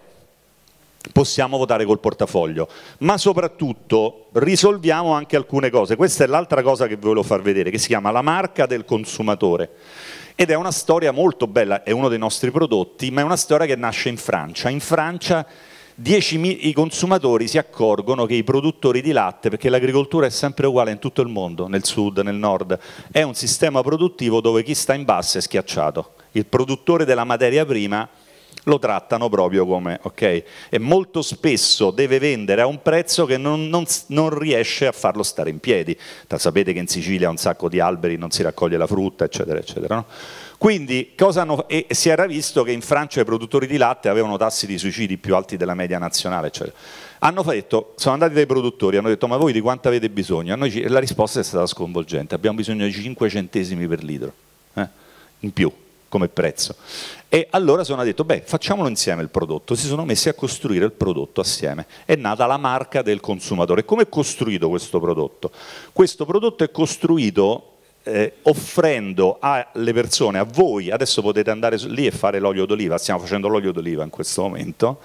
possiamo votare col portafoglio, ma soprattutto risolviamo anche alcune cose. Questa è l'altra cosa che vi volevo far vedere, che si chiama la marca del consumatore. Ed è una storia molto bella, è uno dei nostri prodotti, ma è una storia che nasce in Francia. In Francia 10.000 i consumatori si accorgono che i produttori di latte, perché l'agricoltura è sempre uguale in tutto il mondo, nel sud, nel nord, è un sistema produttivo dove chi sta in basso è schiacciato. Il produttore della materia prima lo trattano proprio come, ok? E molto spesso deve vendere a un prezzo che non, non, non riesce a farlo stare in piedi. Sapete che in Sicilia un sacco di alberi non si raccoglie la frutta, eccetera, eccetera. No? Quindi hanno, e si era visto che in Francia i produttori di latte avevano tassi di suicidi più alti della media nazionale. Cioè, hanno detto, sono andati dai produttori, hanno detto ma voi di quanto avete bisogno? Noi, la risposta è stata sconvolgente, abbiamo bisogno di 5 centesimi per litro eh? in più come prezzo. E allora sono detto, beh, facciamolo insieme il prodotto. Si sono messi a costruire il prodotto assieme. È nata la marca del consumatore. Come è costruito questo prodotto? Questo prodotto è costruito eh, offrendo alle persone, a voi, adesso potete andare lì e fare l'olio d'oliva, stiamo facendo l'olio d'oliva in questo momento,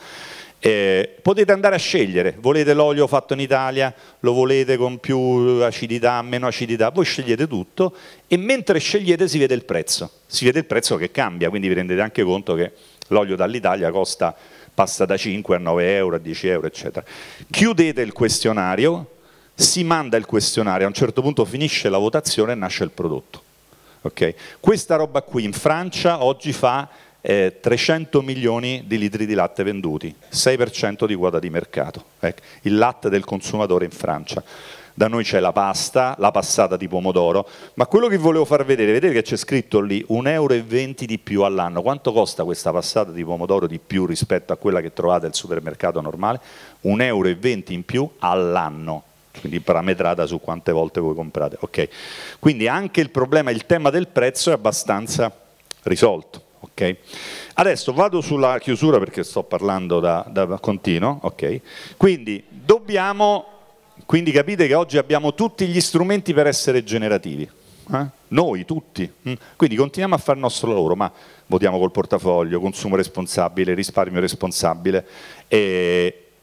eh, potete andare a scegliere, volete l'olio fatto in Italia, lo volete con più acidità, meno acidità, voi scegliete tutto e mentre scegliete si vede il prezzo, si vede il prezzo che cambia, quindi vi rendete anche conto che l'olio dall'Italia costa, passa da 5 a 9 euro, a 10 euro, eccetera. Chiudete il questionario, si manda il questionario, a un certo punto finisce la votazione e nasce il prodotto. Okay? Questa roba qui in Francia oggi fa eh, 300 milioni di litri di latte venduti, 6% di quota di mercato, ecco, il latte del consumatore in Francia. Da noi c'è la pasta, la passata di pomodoro, ma quello che volevo far vedere, vedete che c'è scritto lì 1,20 euro di più all'anno. Quanto costa questa passata di pomodoro di più rispetto a quella che trovate al supermercato normale? 1,20 euro in più all'anno quindi parametrata su quante volte voi comprate. Okay. Quindi anche il problema, il tema del prezzo è abbastanza risolto. Okay. Adesso vado sulla chiusura perché sto parlando da, da continuo. Okay. Quindi, dobbiamo, quindi capite che oggi abbiamo tutti gli strumenti per essere generativi. Eh? Noi tutti. Mm? Quindi continuiamo a fare il nostro lavoro, ma votiamo col portafoglio, consumo responsabile, risparmio responsabile,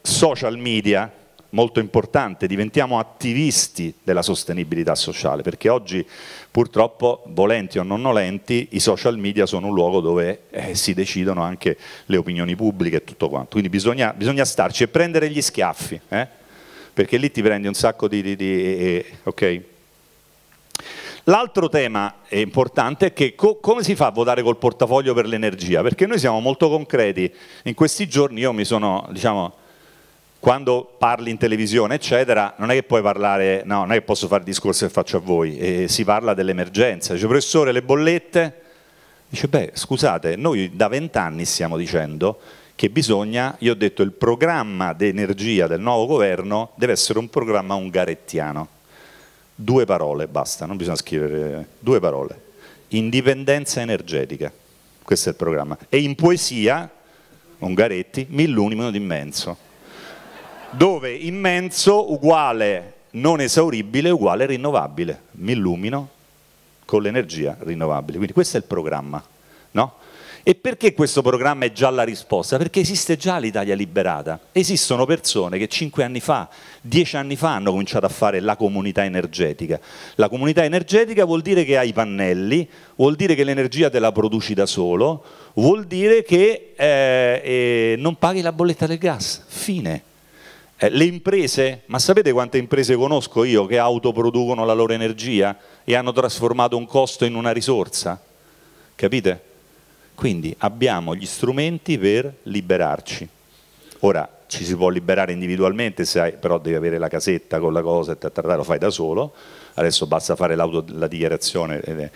social media, molto importante, diventiamo attivisti della sostenibilità sociale, perché oggi purtroppo, volenti o non volenti, i social media sono un luogo dove eh, si decidono anche le opinioni pubbliche e tutto quanto. Quindi bisogna, bisogna starci e prendere gli schiaffi, eh? perché lì ti prendi un sacco di... di, di okay? L'altro tema importante è che co come si fa a votare col portafoglio per l'energia? Perché noi siamo molto concreti. In questi giorni io mi sono, diciamo, quando parli in televisione, eccetera, non è che puoi parlare, no, non è che posso fare discorso che faccio a voi, e si parla dell'emergenza. Dice, professore, le bollette? Dice, beh, scusate, noi da vent'anni stiamo dicendo che bisogna, io ho detto, il programma di energia del nuovo governo deve essere un programma ungarettiano. Due parole, basta, non bisogna scrivere, due parole. Indipendenza energetica, questo è il programma. E in poesia, Ungaretti, di d'immenso dove immenso uguale non esauribile uguale rinnovabile, mi illumino con l'energia rinnovabile, quindi questo è il programma, no? E perché questo programma è già la risposta? Perché esiste già l'Italia liberata. Esistono persone che cinque anni fa, dieci anni fa hanno cominciato a fare la comunità energetica. La comunità energetica vuol dire che hai i pannelli, vuol dire che l'energia te la produci da solo, vuol dire che eh, eh, non paghi la bolletta del gas. Fine. Eh, le imprese, ma sapete quante imprese conosco io che autoproducono la loro energia e hanno trasformato un costo in una risorsa? Capite? Quindi abbiamo gli strumenti per liberarci. Ora, ci si può liberare individualmente, hai, però devi avere la casetta con la cosa, lo fai da solo, adesso basta fare la dichiarazione, eh, eh,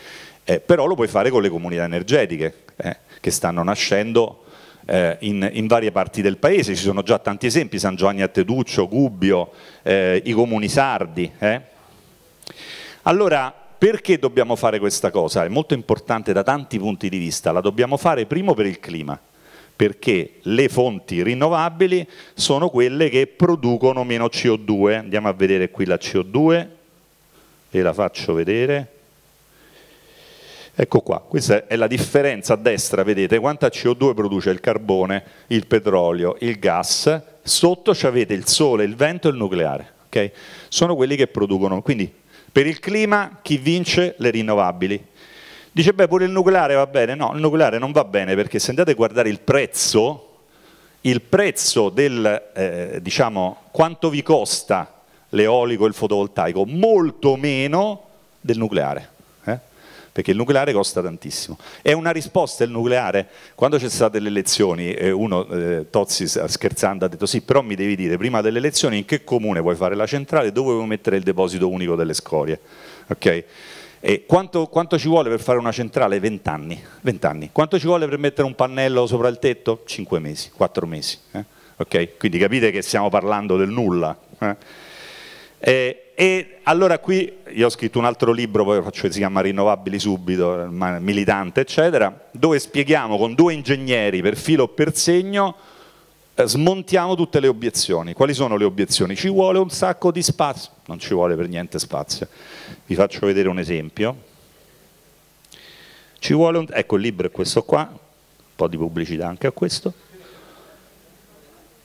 eh, però lo puoi fare con le comunità energetiche eh, che stanno nascendo eh, in, in, varie parti del paese, ci sono già tanti esempi, San Giovanni a Teduccio, Gubbio, eh, i comuni sardi. Eh? Allora, perché dobbiamo fare questa cosa? È molto importante da tanti punti di vista, la dobbiamo fare primo per il clima, perché le fonti rinnovabili sono quelle che producono meno CO2, andiamo a vedere qui la CO2, e la faccio vedere, Ecco qua, questa è la differenza a destra, vedete quanta CO2 produce il carbone, il petrolio, il gas, sotto avete il sole, il vento e il nucleare, okay? sono quelli che producono, quindi per il clima chi vince le rinnovabili. Dice beh pure il nucleare va bene, no il nucleare non va bene perché se andate a guardare il prezzo, il prezzo del, eh, diciamo, quanto vi costa l'eolico e il fotovoltaico, molto meno del nucleare perché il nucleare costa tantissimo. È una risposta il nucleare? Quando c'è state le elezioni, eh, uno, eh, Tozzi scherzando, ha detto sì, però mi devi dire prima delle elezioni in che comune vuoi fare la centrale, e dove vuoi mettere il deposito unico delle scorie. Okay? Quanto, quanto, ci vuole per fare una centrale? 20 anni. 20 anni. Quanto ci vuole per mettere un pannello sopra il tetto? 5 mesi, 4 mesi. Eh? Okay? Quindi capite che stiamo parlando del nulla. Eh? e allora qui io ho scritto un altro libro, poi faccio, si chiama Rinnovabili subito, militante, eccetera, dove spieghiamo con due ingegneri per filo o per segno, eh, smontiamo tutte le obiezioni. Quali sono le obiezioni? Ci vuole un sacco di spazio, non ci vuole per niente spazio. Vi faccio vedere un esempio. Ci vuole un... Ecco, il libro è questo qua, un po' di pubblicità anche a questo.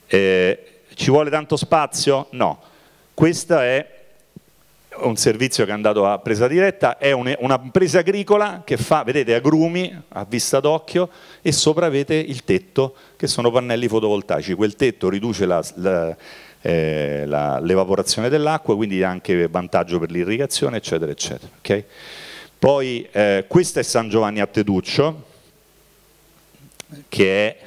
Eh, ci vuole tanto spazio? No. Questa è un servizio che è andato a presa diretta, è una presa agricola che fa, vedete, agrumi a vista d'occhio e sopra avete il tetto che sono pannelli fotovoltaici, quel tetto riduce eh, l'evaporazione eh, dell'acqua, quindi anche vantaggio per l'irrigazione, eccetera, eccetera. Okay? Poi eh, questo è San Giovanni a Teduccio, che è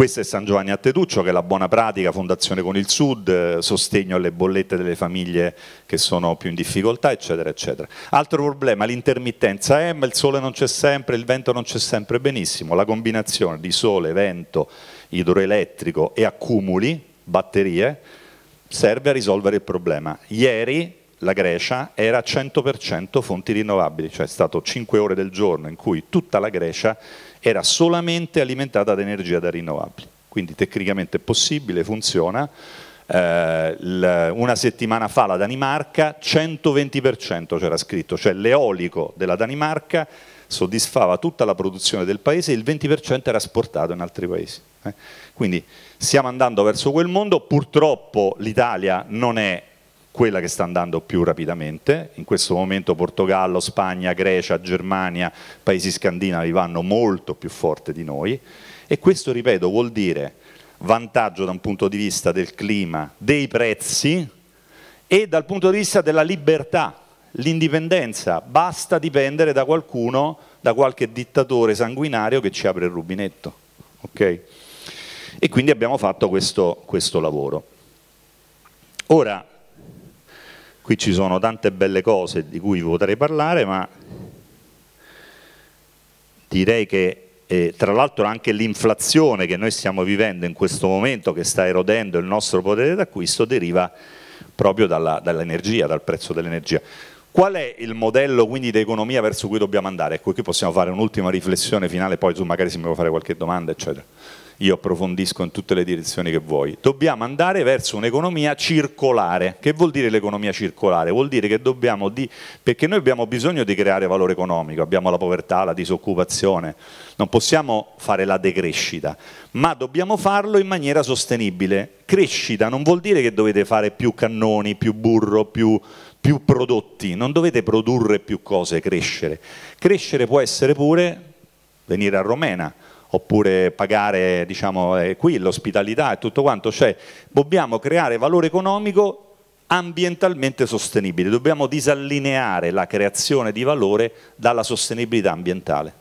questo è San Giovanni a Tetuccio, che è la buona pratica, fondazione con il Sud, eh, sostegno alle bollette delle famiglie che sono più in difficoltà, eccetera, eccetera. Altro problema, l'intermittenza è, eh, ma il sole non c'è sempre, il vento non c'è sempre, benissimo. La combinazione di sole, vento, idroelettrico e accumuli, batterie, serve a risolvere il problema. Ieri la Grecia era 100% fonti rinnovabili, cioè è stato 5 ore del giorno in cui tutta la Grecia era solamente alimentata da energia da rinnovabili. Quindi tecnicamente è possibile, funziona. Eh, una settimana fa la Danimarca 120% c'era scritto, cioè l'eolico della Danimarca soddisfava tutta la produzione del paese e il 20% era esportato in altri paesi. Eh? Quindi stiamo andando verso quel mondo, purtroppo l'Italia non è quella che sta andando più rapidamente, in questo momento Portogallo, Spagna, Grecia, Germania, paesi scandinavi vanno molto più forte di noi e questo, ripeto, vuol dire vantaggio da un punto di vista del clima, dei prezzi e dal punto di vista della libertà, l'indipendenza, basta dipendere da qualcuno, da qualche dittatore sanguinario che ci apre il rubinetto. Okay? E quindi abbiamo fatto questo, questo lavoro. Ora, Qui ci sono tante belle cose di cui potrei parlare, ma direi che eh, tra l'altro anche l'inflazione che noi stiamo vivendo in questo momento, che sta erodendo il nostro potere d'acquisto, deriva proprio dall'energia, dal prezzo dell'energia. Qual è il modello quindi di economia verso cui dobbiamo andare? Ecco, qui possiamo fare un'ultima riflessione finale, poi tu magari si mi può fare qualche domanda, eccetera io approfondisco in tutte le direzioni che vuoi. Dobbiamo andare verso un'economia circolare. Che vuol dire l'economia circolare? Vuol dire che dobbiamo, di... perché noi abbiamo bisogno di creare valore economico, abbiamo la povertà, la disoccupazione, non possiamo fare la decrescita, ma dobbiamo farlo in maniera sostenibile. Crescita non vuol dire che dovete fare più cannoni, più burro, più più prodotti, non dovete produrre più cose, crescere. Crescere può essere pure venire a Romena, oppure pagare diciamo, eh, qui l'ospitalità e tutto quanto, cioè dobbiamo creare valore economico ambientalmente sostenibile, dobbiamo disallineare la creazione di valore dalla sostenibilità ambientale.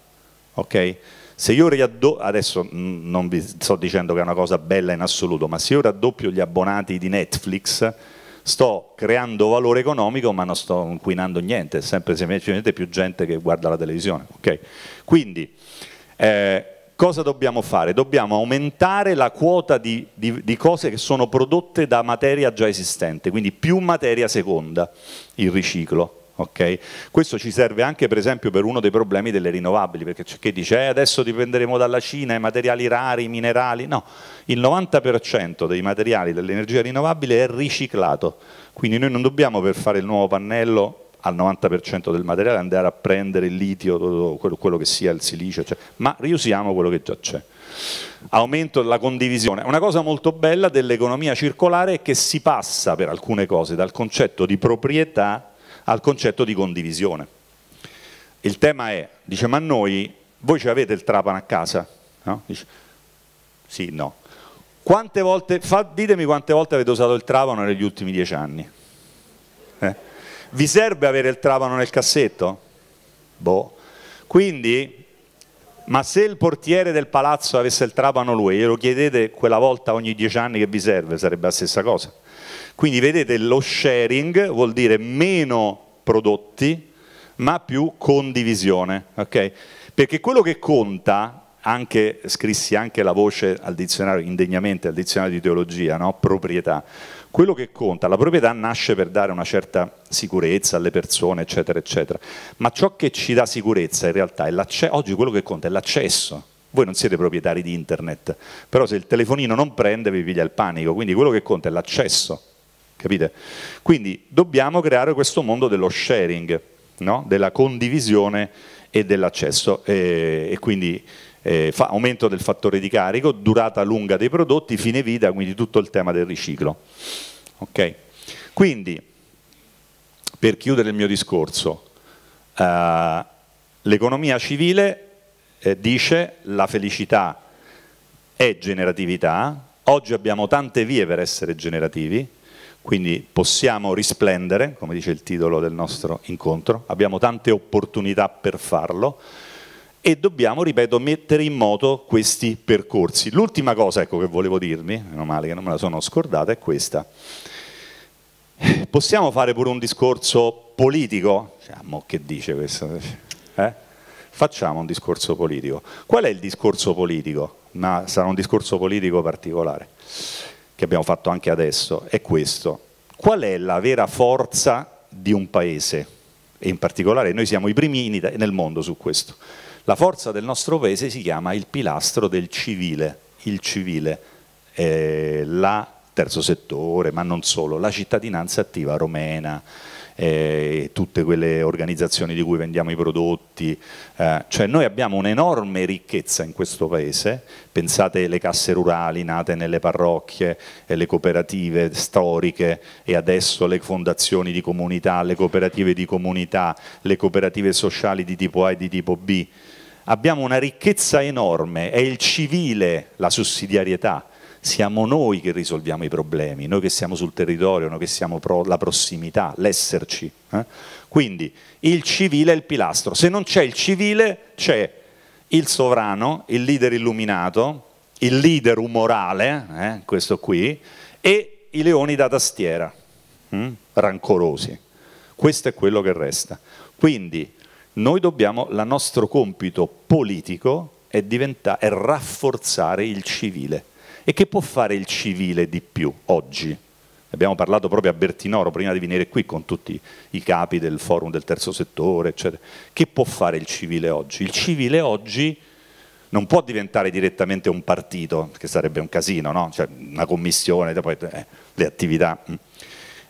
Okay? Se io raddoppio, adesso mm, non vi sto dicendo che è una cosa bella in assoluto, ma se io raddoppio gli abbonati di Netflix, sto creando valore economico ma non sto inquinando niente, è sempre semplicemente più gente che guarda la televisione. Okay? Quindi eh, cosa dobbiamo fare? Dobbiamo aumentare la quota di, di, di, cose che sono prodotte da materia già esistente, quindi più materia seconda, il riciclo. Okay? Questo ci serve anche per esempio per uno dei problemi delle rinnovabili, perché c'è chi dice eh, adesso dipenderemo dalla Cina, i materiali rari, i minerali, no, il 90% dei materiali dell'energia rinnovabile è riciclato, quindi noi non dobbiamo per fare il nuovo pannello al 90% del materiale andare a prendere il litio, quello, che sia il silicio, cioè, ma riusiamo quello che già c'è. Aumento della condivisione. Una cosa molto bella dell'economia circolare è che si passa per alcune cose dal concetto di proprietà al concetto di condivisione. Il tema è, dice, ma noi, voi ci avete il trapano a casa? No? Dice, sì, no. Quante volte, fa, ditemi quante volte avete usato il trapano negli ultimi dieci anni. Eh? vi serve avere il trapano nel cassetto? Boh. Quindi, ma se il portiere del palazzo avesse il trapano lui, glielo chiedete quella volta ogni dieci anni che vi serve, sarebbe la stessa cosa. Quindi vedete, lo sharing vuol dire meno prodotti, ma più condivisione, okay? Perché quello che conta, anche, scrissi anche la voce al dizionario, indegnamente al dizionario di teologia, no? proprietà, quello che conta, la proprietà nasce per dare una certa sicurezza alle persone, eccetera, eccetera, ma ciò che ci dà sicurezza in realtà è l'accesso, oggi quello che conta è l'accesso. Voi non siete proprietari di internet, però se il telefonino non prende vi piglia il panico, quindi quello che conta è l'accesso, capite? Quindi dobbiamo creare questo mondo dello sharing, no? della condivisione e dell'accesso e, e quindi eh, fa, aumento del fattore di carico, durata lunga dei prodotti, fine vita, quindi tutto il tema del riciclo. Okay. Quindi, per chiudere il mio discorso, eh, l'economia civile eh, dice la felicità è generatività, oggi abbiamo tante vie per essere generativi, quindi possiamo risplendere, come dice il titolo del nostro incontro, abbiamo tante opportunità per farlo, e dobbiamo, ripeto, mettere in moto questi percorsi. L'ultima cosa ecco, che volevo dirvi, meno male che non me la sono scordata, è questa. Possiamo fare pure un discorso politico? Cioè, ah, che dice questo? Eh? Facciamo un discorso politico. Qual è il discorso politico? Ma sarà un discorso politico particolare, che abbiamo fatto anche adesso, è questo. Qual è la vera forza di un paese? E in particolare noi siamo i primi nel mondo su questo la forza del nostro paese si chiama il pilastro del civile, il civile, eh, la terzo settore, ma non solo, la cittadinanza attiva romena, eh, tutte quelle organizzazioni di cui vendiamo i prodotti, eh, cioè noi abbiamo un'enorme ricchezza in questo paese, pensate alle casse rurali nate nelle parrocchie, le cooperative storiche e adesso le fondazioni di comunità, le cooperative di comunità, le cooperative sociali di tipo A e di tipo B, abbiamo una ricchezza enorme, è il civile la sussidiarietà, siamo noi che risolviamo i problemi, noi che siamo sul territorio, noi che siamo pro la prossimità, l'esserci. Eh? Quindi il civile è il pilastro, se non c'è il civile c'è il sovrano, il leader illuminato, il leader umorale, eh, questo qui, e i leoni da tastiera, hm? rancorosi. Questo è quello che resta. Quindi noi dobbiamo, il nostro compito politico è, diventa, è rafforzare il civile. E che può fare il civile di più oggi? Abbiamo parlato proprio a Bertinoro prima di venire qui con tutti i capi del forum del terzo settore, eccetera. Che può fare il civile oggi? Il civile oggi non può diventare direttamente un partito, che sarebbe un casino, no? cioè, una commissione, poi, eh, le attività, mm,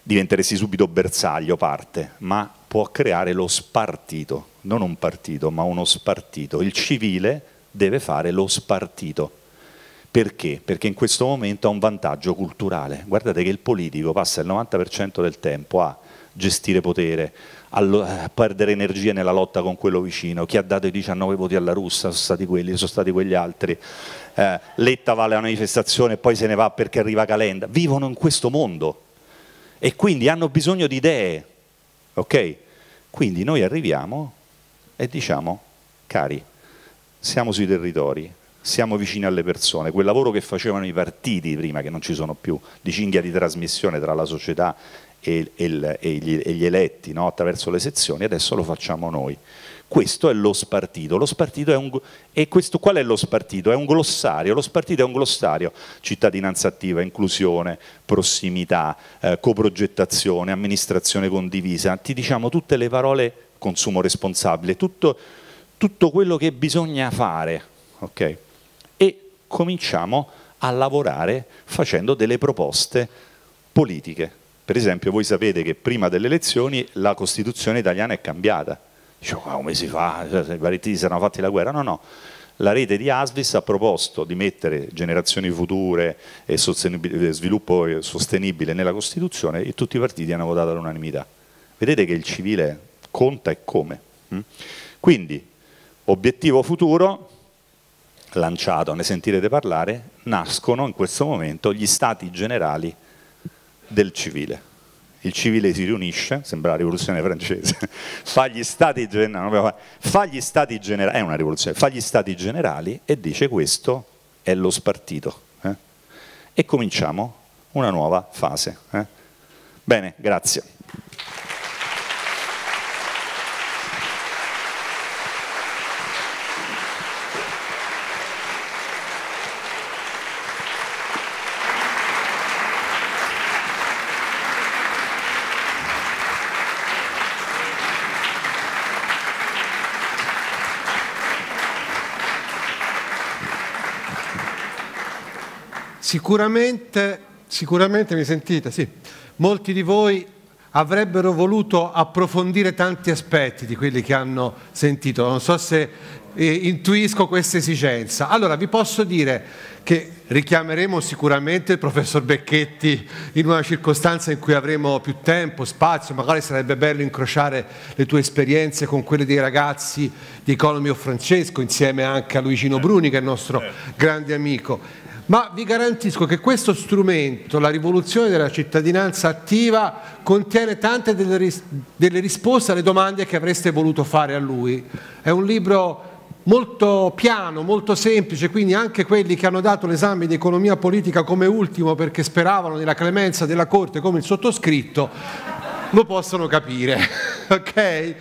diventeresti subito bersaglio, parte, ma può creare lo spartito, non un partito, ma uno spartito. Il civile deve fare lo spartito. Perché? Perché in questo momento ha un vantaggio culturale. Guardate che il politico passa il 90% del tempo a gestire potere, a perdere energie nella lotta con quello vicino, chi ha dato i 19 voti alla russa sono stati quelli, sono stati quegli altri, eh, Letta va alla manifestazione e poi se ne va perché arriva Calenda, vivono in questo mondo e quindi hanno bisogno di idee, ok? Quindi noi arriviamo e diciamo, cari, siamo sui territori, siamo vicini alle persone, quel lavoro che facevano i partiti prima, che non ci sono più, di cinghia di trasmissione tra la società e, e, e, gli, e gli, eletti no? attraverso le sezioni, adesso lo facciamo noi. Questo è lo spartito, lo spartito è un, e questo qual è lo spartito? È un glossario, lo spartito è un glossario, cittadinanza attiva, inclusione, prossimità, eh, coprogettazione, amministrazione condivisa, ti diciamo tutte le parole consumo responsabile, tutto, tutto quello che bisogna fare. Okay? E cominciamo a lavorare facendo delle proposte politiche. Per esempio voi sapete che prima delle elezioni la Costituzione italiana è cambiata. Diciamo, oh, ma come si fa? Cioè, I partiti si erano fatti la guerra? No, no. La rete di Asvis ha proposto di mettere generazioni future e sviluppo sostenibile nella Costituzione e tutti i partiti hanno votato all'unanimità. Vedete che il civile conta e come. Mm? Quindi, obiettivo futuro, lanciato, ne sentirete parlare, nascono in questo momento gli stati generali del civile. Il civile si riunisce, sembra la rivoluzione francese, *laughs* fa gli stati generali, fa gli stati generali è una rivoluzione, fa gli stati generali e dice questo è lo spartito. Eh? E cominciamo una nuova fase. Eh? Bene, grazie. Sicuramente, sicuramente mi sentite, sì, molti di voi avrebbero voluto approfondire tanti aspetti di quelli che hanno sentito, non so se eh, intuisco questa esigenza. Allora vi posso dire che richiameremo sicuramente il professor Becchetti in una circostanza in cui avremo più tempo, spazio, magari sarebbe bello incrociare le tue esperienze con quelle dei ragazzi di Economio Francesco insieme anche a Luigino Bruni che è il nostro certo. grande amico ma vi garantisco che questo strumento, la rivoluzione della cittadinanza attiva, contiene tante delle, ris delle, risposte alle domande che avreste voluto fare a lui. È un libro molto piano, molto semplice, quindi anche quelli che hanno dato l'esame di economia politica come ultimo perché speravano nella clemenza della Corte come il sottoscritto, lo possono capire. *laughs* ok?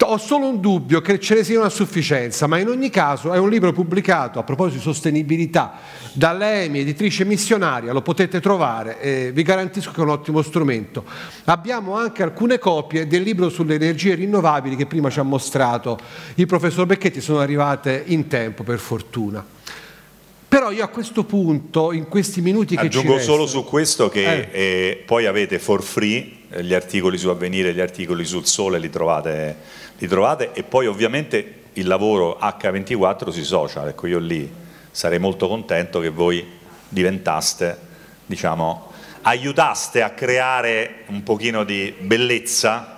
Ho solo un dubbio che ce ne sia una sufficienza, ma in ogni caso è un libro pubblicato a proposito di sostenibilità dall'EMI, editrice missionaria, lo potete trovare, eh, vi garantisco che è un ottimo strumento. Abbiamo anche alcune copie del libro sulle energie rinnovabili che prima ci ha mostrato il professor Becchetti, sono arrivate in tempo per fortuna. Però io a questo punto, in questi minuti che Aggiungo ci restano... Aggiungo solo su questo che eh. Eh, poi avete for free eh, gli articoli su Avvenire, gli articoli sul Sole li trovate, li trovate e poi ovviamente il lavoro H24 sui social, ecco io lì sarei molto contento che voi diventaste, diciamo, aiutaste a creare un pochino di bellezza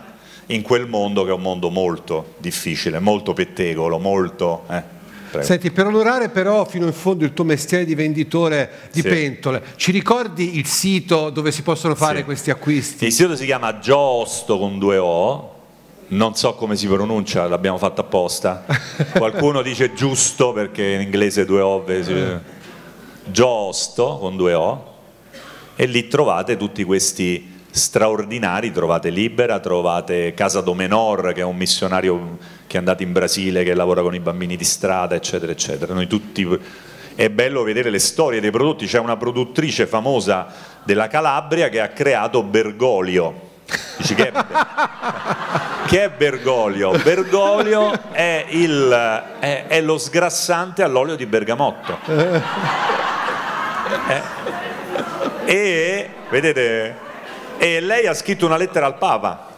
in quel mondo che è un mondo molto difficile, molto pettegolo, molto... Eh. Prego. Senti, per onorare però fino in fondo il tuo mestiere di venditore di sì. pentole, ci ricordi il sito dove si possono fare sì. questi acquisti? Il sito si chiama Giosto con due O, non so come si pronuncia, l'abbiamo fatto apposta. *laughs* Qualcuno dice giusto perché in inglese due O, eh. Giosto con due O, e lì trovate tutti questi straordinari, trovate Libera, trovate Casa Domenor che è un missionario che è andato in Brasile, che lavora con i bambini di strada, eccetera, eccetera. Noi tutti è bello vedere le storie dei prodotti, c'è una produttrice famosa della Calabria che ha creato Bergoglio. Dici, che, è... *laughs* che, è, Bergoglio? Bergoglio è, il, è, è lo sgrassante all'olio di bergamotto. *laughs* Eh, e, vedete, e lei ha scritto una lettera al Papa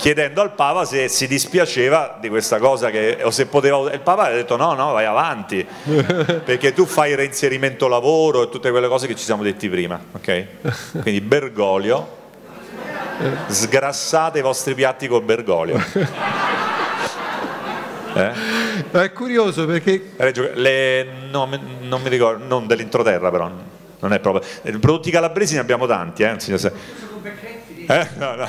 chiedendo al Papa se si dispiaceva di questa cosa che, o se poteva, il Papa ha detto no, no, vai avanti, *laughs* perché tu fai il reinserimento lavoro e tutte quelle cose che ci siamo detti prima, ok? Quindi Bergoglio, sgrassate i vostri piatti col Bergoglio. *laughs* Eh? È curioso perché... Le, le, no, non mi ricordo, non dell'introterra però, non è proprio... Eh, prodotti calabresi ne abbiamo tanti, eh? Eh, no, no.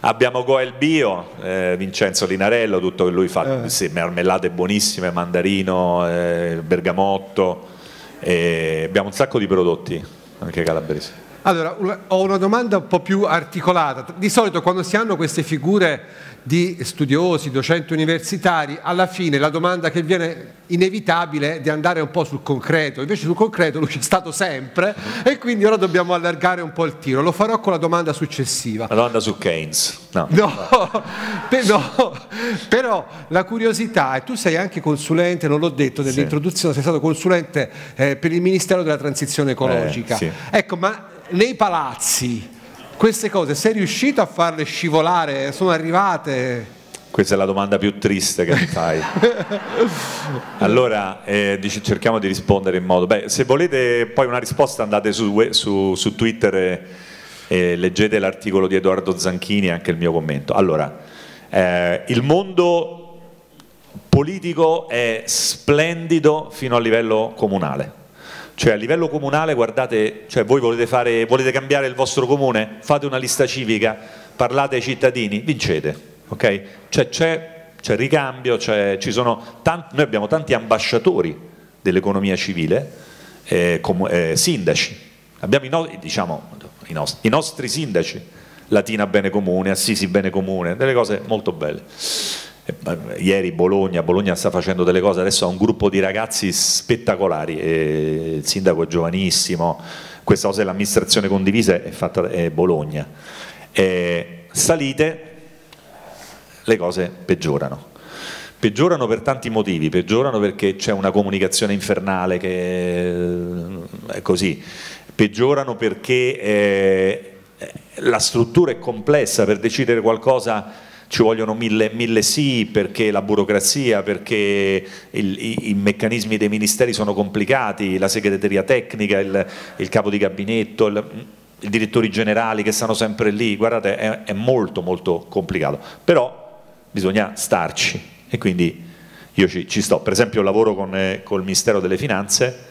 Abbiamo Goel Bio, eh, Vincenzo Linarello, tutto che lui fa, eh. sì, marmellate buonissime, mandarino, eh, bergamotto, eh, abbiamo un sacco di prodotti anche calabresi. Allora, ho una domanda un po' più articolata. Di solito quando si hanno queste figure di studiosi, docenti universitari, alla fine la domanda che viene inevitabile è di andare un po' sul concreto, invece sul concreto lui c'è stato sempre e quindi ora dobbiamo allargare un po' il tiro. Lo farò con la domanda successiva. La domanda su Keynes. No, no, *laughs* no. però la curiosità, e tu sei anche consulente, non l'ho detto nell'introduzione, sì. sei stato consulente eh, per il Ministero della Transizione eh, Ecologica. Eh, sì. Ecco, ma nei palazzi, queste cose, sei riuscito a farle scivolare? Sono arrivate? Questa è la domanda più triste che mi fai. *laughs* allora, eh, dice, cerchiamo di rispondere in modo... Beh, se volete poi una risposta andate su, su, su Twitter e, e leggete l'articolo di Edoardo Zanchini e anche il mio commento. Allora, eh, il mondo politico è splendido fino a livello comunale cioè a livello comunale, guardate, cioè voi volete, fare, volete cambiare il vostro comune, fate una lista civica, parlate ai cittadini, vincete, ok? Cioè, c'è, c'è ricambio, c'è, ci sono tanti, noi abbiamo tanti ambasciatori dell'economia civile, eh, com, eh, sindaci, abbiamo i, no, diciamo, i, nostri, i nostri sindaci, Latina bene comune, Assisi bene comune, delle cose molto belle. Eh, ieri Bologna, Bologna sta facendo delle cose, adesso ha un gruppo di ragazzi spettacolari, eh, il sindaco è giovanissimo, questa cosa è l'amministrazione condivisa è fatta è Bologna. Eh, salite, le cose peggiorano. Peggiorano per tanti motivi, peggiorano perché c'è una comunicazione infernale che eh, è così, peggiorano perché eh, la struttura è complessa per decidere qualcosa ci vogliono mille, mille sì perché la burocrazia, perché il, i, i, meccanismi dei ministeri sono complicati, la segreteria tecnica, il, il capo di gabinetto, il, i direttori generali che stanno sempre lì, guardate è, è molto molto complicato, però bisogna starci e quindi io ci, ci sto, per esempio lavoro con, eh, col Ministero delle Finanze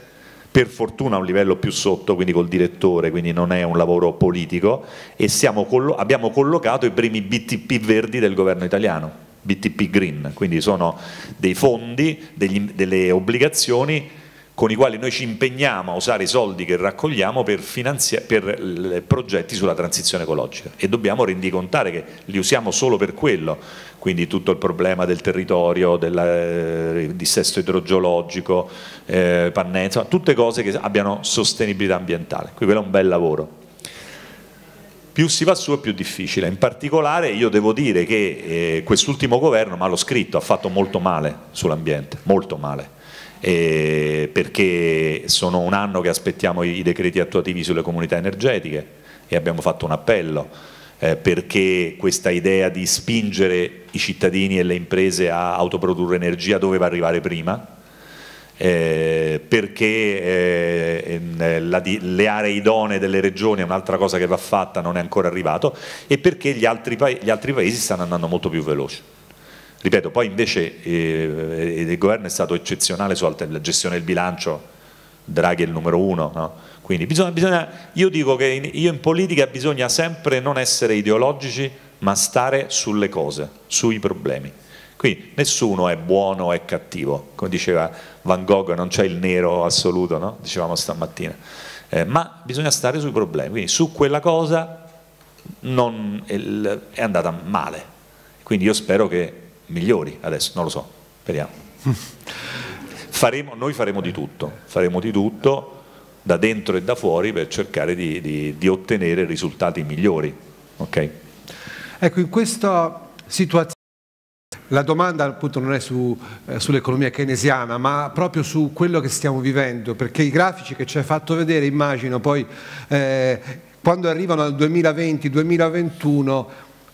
per fortuna a un livello più sotto, quindi col direttore, quindi non è un lavoro politico, e collo abbiamo collocato i primi BTP verdi del governo italiano, BTP green, quindi sono dei fondi, degli, delle obbligazioni con i quali noi ci impegniamo a usare i soldi che raccogliamo per, per progetti sulla transizione ecologica e dobbiamo rendicontare che li usiamo solo per quello, quindi tutto il problema del territorio, del eh, dissesto idrogeologico, eh, pannelli, insomma tutte cose che abbiano sostenibilità ambientale, qui quello è un bel lavoro. Più si va su è più difficile, in particolare io devo dire che eh, quest'ultimo governo, ma l'ho scritto, ha fatto molto male sull'ambiente, molto male. Eh, perché sono un anno che aspettiamo i, i decreti attuativi sulle comunità energetiche e abbiamo fatto un appello eh, perché questa idea di spingere i cittadini e le imprese a autoprodurre energia doveva arrivare prima eh, perché eh, eh la, le aree idonee delle regioni è un'altra cosa che va fatta, non è ancora arrivato, e perché gli altri, pa gli altri paesi stanno andando molto più veloci. Ripeto, poi invece eh, il governo è stato eccezionale sulla gestione del bilancio, Draghi è il numero uno, no? quindi bisogna, bisogna, io dico che in, io in politica bisogna sempre non essere ideologici ma stare sulle cose, sui problemi. Quindi nessuno è buono o è cattivo, come diceva Van Gogh non c'è il nero assoluto, no? dicevamo stamattina, eh, ma bisogna stare sui problemi, quindi su quella cosa non, è andata male, quindi io spero che migliori adesso, non lo so, speriamo. *laughs* Faremo, noi faremo di tutto, faremo di tutto da dentro e da fuori per cercare di, di, di ottenere risultati migliori. Okay? Ecco, in questa situazione... La domanda appunto non è su, eh, sull'economia keynesiana, ma proprio su quello che stiamo vivendo, perché i grafici che ci hai fatto vedere, immagino poi, eh, quando arrivano al 2020-2021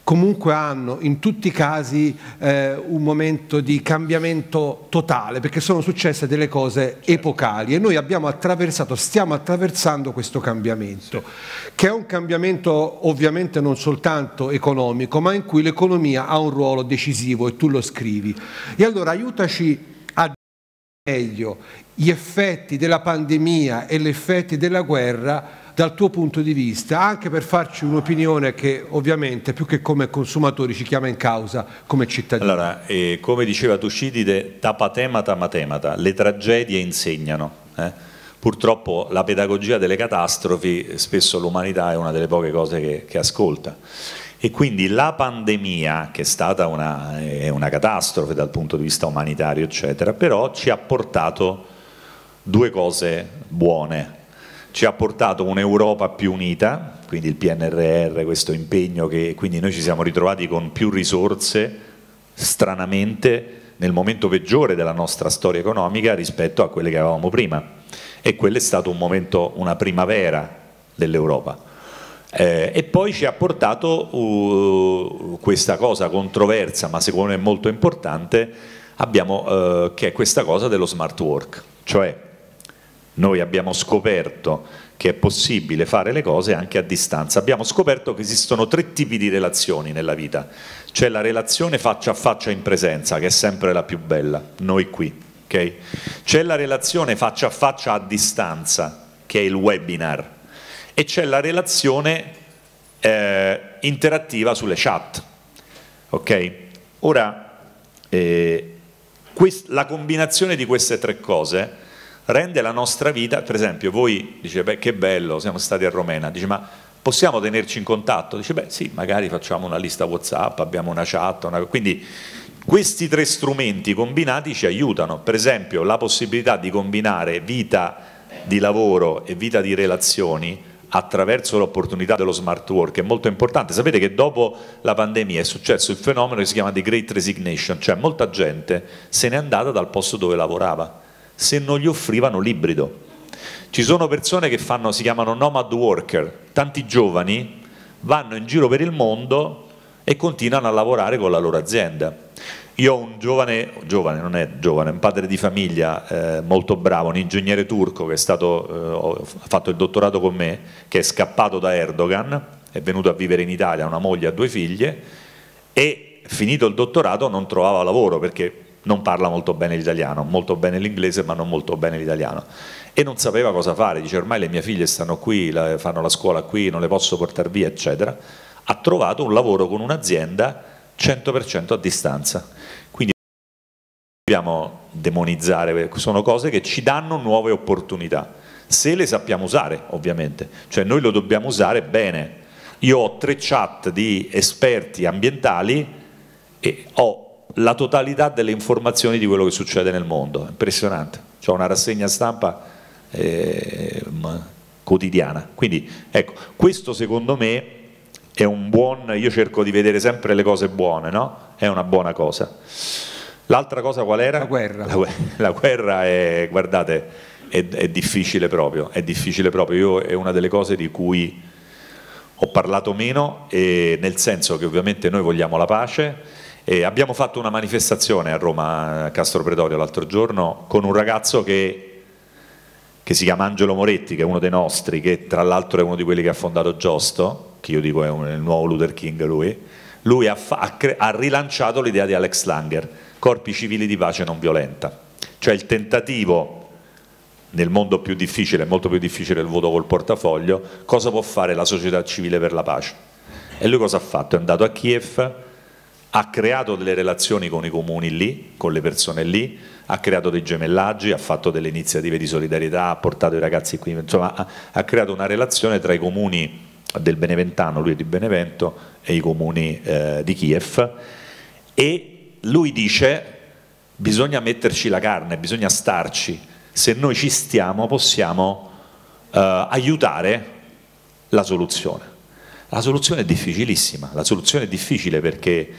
comunque hanno in tutti i casi eh, un momento di cambiamento totale, perché sono successe delle cose certo. epocali e noi abbiamo attraversato, stiamo attraversando questo cambiamento, che è un cambiamento ovviamente non soltanto economico, ma in cui l'economia ha un ruolo decisivo e tu lo scrivi. E allora aiutaci a meglio gli effetti della pandemia e gli effetti della guerra dal tuo punto di vista, anche per farci un'opinione che ovviamente più che come consumatori ci chiama in causa come cittadini. Allora, eh, come diceva Tucidide, tapatemata matemata, le tragedie insegnano. Eh? Purtroppo la pedagogia delle catastrofi, spesso l'umanità è una delle poche cose che, che ascolta. E quindi la pandemia, che è stata una, è una, catastrofe dal punto di vista umanitario, eccetera, però ci ha portato due cose buone ci ha portato un'Europa più unita, quindi il PNRR, questo impegno che quindi noi ci siamo ritrovati con più risorse, stranamente, nel momento peggiore della nostra storia economica rispetto a quelle che avevamo prima. E quello è stato un momento, una primavera dell'Europa. Eh, e poi ci ha portato uh, questa cosa controversa, ma secondo me molto importante, abbiamo, uh, che è questa cosa dello smart work, cioè noi abbiamo scoperto che è possibile fare le cose anche a distanza. Abbiamo scoperto che esistono tre tipi di relazioni nella vita. C'è la relazione faccia a faccia in presenza, che è sempre la più bella, noi qui. Okay? C'è la relazione faccia a faccia a distanza, che è il webinar. E c'è la relazione eh, interattiva sulle chat. Okay? Ora, eh, la combinazione di queste tre cose rende la nostra vita, per esempio voi dice beh che bello, siamo stati a Romena, dice ma possiamo tenerci in contatto? Dice beh sì, magari facciamo una lista Whatsapp, abbiamo una chat, una... quindi questi tre strumenti combinati ci aiutano, per esempio la possibilità di combinare vita di lavoro e vita di relazioni attraverso l'opportunità dello smart work è molto importante. Sapete che dopo la pandemia è successo il fenomeno che si chiama The Great Resignation, cioè molta gente se n'è andata dal posto dove lavorava se non gli offrivano l'ibrido. Ci sono persone che fanno, si chiamano nomad worker, tanti giovani vanno in giro per il mondo e continuano a lavorare con la loro azienda. Io ho un giovane, giovane non è giovane, un padre di famiglia eh, molto bravo, un ingegnere turco che stato, eh, ha fatto il dottorato con me, che è scappato da Erdogan, è venuto a vivere in Italia, ha una moglie e due figlie, e finito il dottorato non trovava lavoro perché non parla molto bene l'italiano, molto bene l'inglese ma non molto bene l'italiano e non sapeva cosa fare, dice ormai le mie figlie stanno qui, fanno la scuola qui, non le posso portare via eccetera, ha trovato un lavoro con un'azienda 100% a distanza, quindi dobbiamo demonizzare, sono cose che ci danno nuove opportunità, se le sappiamo usare ovviamente, cioè noi lo dobbiamo usare bene, io ho tre chat di esperti ambientali e ho la totalità delle informazioni di quello che succede nel mondo, impressionante, c'è una rassegna stampa eh, quotidiana, quindi ecco, questo secondo me è un buon, io cerco di vedere sempre le cose buone, no? è una buona cosa. L'altra cosa qual era? La guerra. La, guerra, *laughs* la guerra è, guardate, è, è, difficile proprio, è difficile proprio, io è una delle cose di cui ho parlato meno, nel senso che ovviamente noi vogliamo la pace, e abbiamo fatto una manifestazione a Roma, a Castro Pretorio, l'altro giorno, con un ragazzo che, che, si chiama Angelo Moretti, che è uno dei nostri, che tra l'altro è uno di quelli che ha fondato Giosto, che io dico è, un, il nuovo Luther King lui, lui ha, ha, ha rilanciato l'idea di Alex Langer, corpi civili di pace non violenta, cioè il tentativo nel mondo più difficile, molto più difficile il voto col portafoglio, cosa può fare la società civile per la pace? E lui cosa ha fatto? È andato a Kiev, ha creato delle relazioni con i comuni lì, con le persone lì, ha creato dei gemellaggi, ha fatto delle iniziative di solidarietà, ha portato i ragazzi qui, insomma ha, ha creato una relazione tra i comuni del Beneventano, lui è di Benevento, e i comuni eh, di Kiev e lui dice bisogna metterci la carne, bisogna starci, se noi ci stiamo possiamo eh, aiutare la soluzione. La soluzione è difficilissima, la soluzione è difficile perché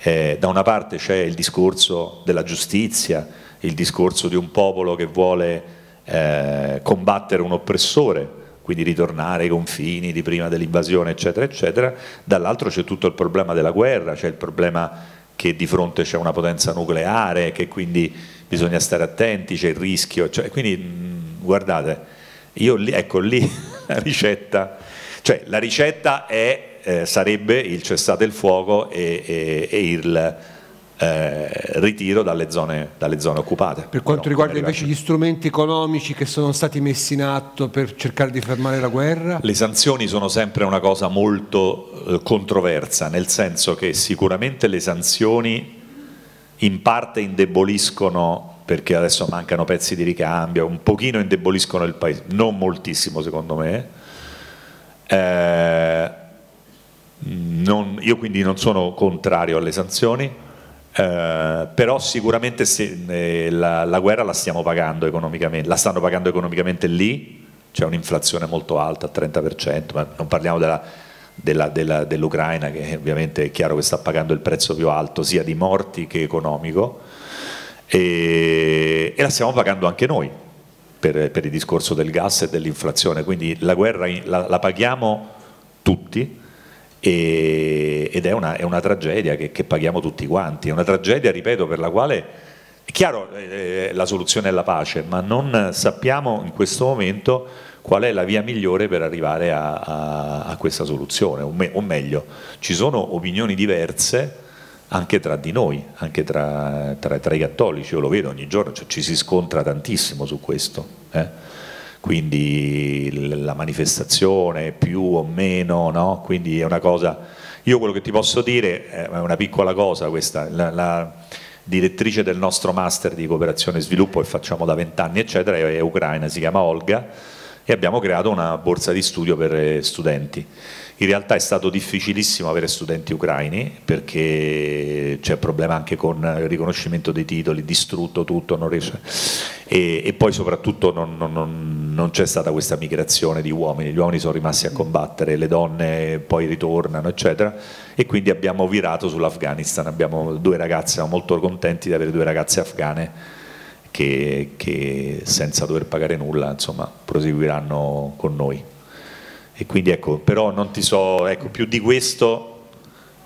eh, da una parte c'è il discorso della giustizia, il discorso di un popolo che vuole eh, combattere un oppressore, quindi ritornare ai confini di prima dell'invasione, eccetera, eccetera. Dall'altro c'è tutto il problema della guerra, c'è il problema che di fronte c'è una potenza nucleare, che quindi bisogna stare attenti, c'è il rischio. Cioè, quindi mh, mm, guardate, io lì, ecco lì *laughs* la ricetta, cioè la ricetta è eh, sarebbe il cessate il fuoco e, e, e il eh, ritiro dalle zone, dalle zone, occupate. Per quanto Però, riguarda invece gli strumenti economici che sono stati messi in atto per cercare di fermare la guerra? Le sanzioni sono sempre una cosa molto eh, controversa, nel senso che sicuramente le sanzioni in parte indeboliscono perché adesso mancano pezzi di ricambio, un pochino indeboliscono il paese, non moltissimo secondo me, eh, non, io quindi non sono contrario alle sanzioni, eh, però sicuramente se, eh, la, la, guerra la stiamo pagando economicamente, la stanno pagando economicamente lì, c'è un'inflazione molto alta, 30%, ma non parliamo dell'Ucraina che ovviamente è chiaro che sta pagando il prezzo più alto sia di morti che economico e, e la stiamo pagando anche noi per, per, il discorso del gas e dell'inflazione, quindi la guerra la, la paghiamo tutti e, ed è una, è una tragedia che, che, paghiamo tutti quanti, è una tragedia, ripeto, per la quale è chiaro eh, eh, la soluzione è la pace, ma non sappiamo in questo momento qual è la via migliore per arrivare a, a, a questa soluzione, o, me, o, meglio, ci sono opinioni diverse anche tra di noi, anche tra, tra, tra i cattolici, io lo vedo ogni giorno, cioè ci si scontra tantissimo su questo. Eh? quindi la manifestazione più o meno, no? quindi è una cosa, io quello che ti posso dire eh, è una piccola cosa questa, la, la direttrice del nostro master di cooperazione e sviluppo che facciamo da vent'anni eccetera è ucraina, si chiama Olga e abbiamo creato una borsa di studio per eh, studenti in realtà è stato difficilissimo avere studenti ucraini perché c'è problema anche con il riconoscimento dei titoli, distrutto tutto, non riesce. E, e poi soprattutto non, non, non, non c'è stata questa migrazione di uomini, gli uomini sono rimasti a combattere, le donne poi ritornano, eccetera. E quindi abbiamo virato sull'Afghanistan, abbiamo due ragazze, siamo molto contenti di avere due ragazze afghane. Che, che senza dover pagare nulla insomma, proseguiranno con noi. E quindi ecco, però non ti so, ecco, più di questo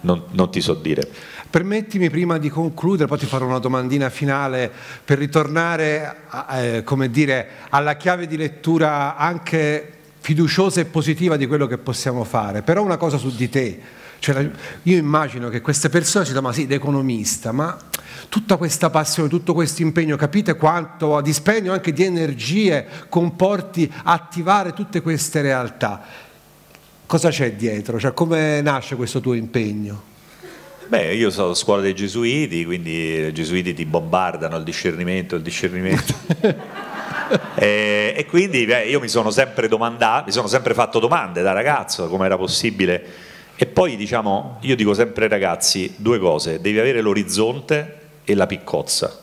non, non ti so dire. Permettimi prima di concludere, poi ti farò una domandina finale per ritornare eh, come dire, alla chiave di lettura anche fiduciosa e positiva di quello che possiamo fare, però una cosa su di te cioè, io immagino che queste persone si chiamano sì, l'economista, ma tutta questa passione, tutto questo impegno, capite quanto a dispendio anche di energie comporti attivare tutte queste realtà? Cosa c'è dietro? Cioè, come nasce questo tuo impegno? Beh, io sono a scuola dei gesuiti, quindi i gesuiti ti bombardano il discernimento, il discernimento. *laughs* e, e, quindi beh, io mi sono sempre domandato, mi sono sempre fatto domande da ragazzo, come era possibile e poi diciamo, io dico sempre ai ragazzi due cose, devi avere l'orizzonte e la piccozza.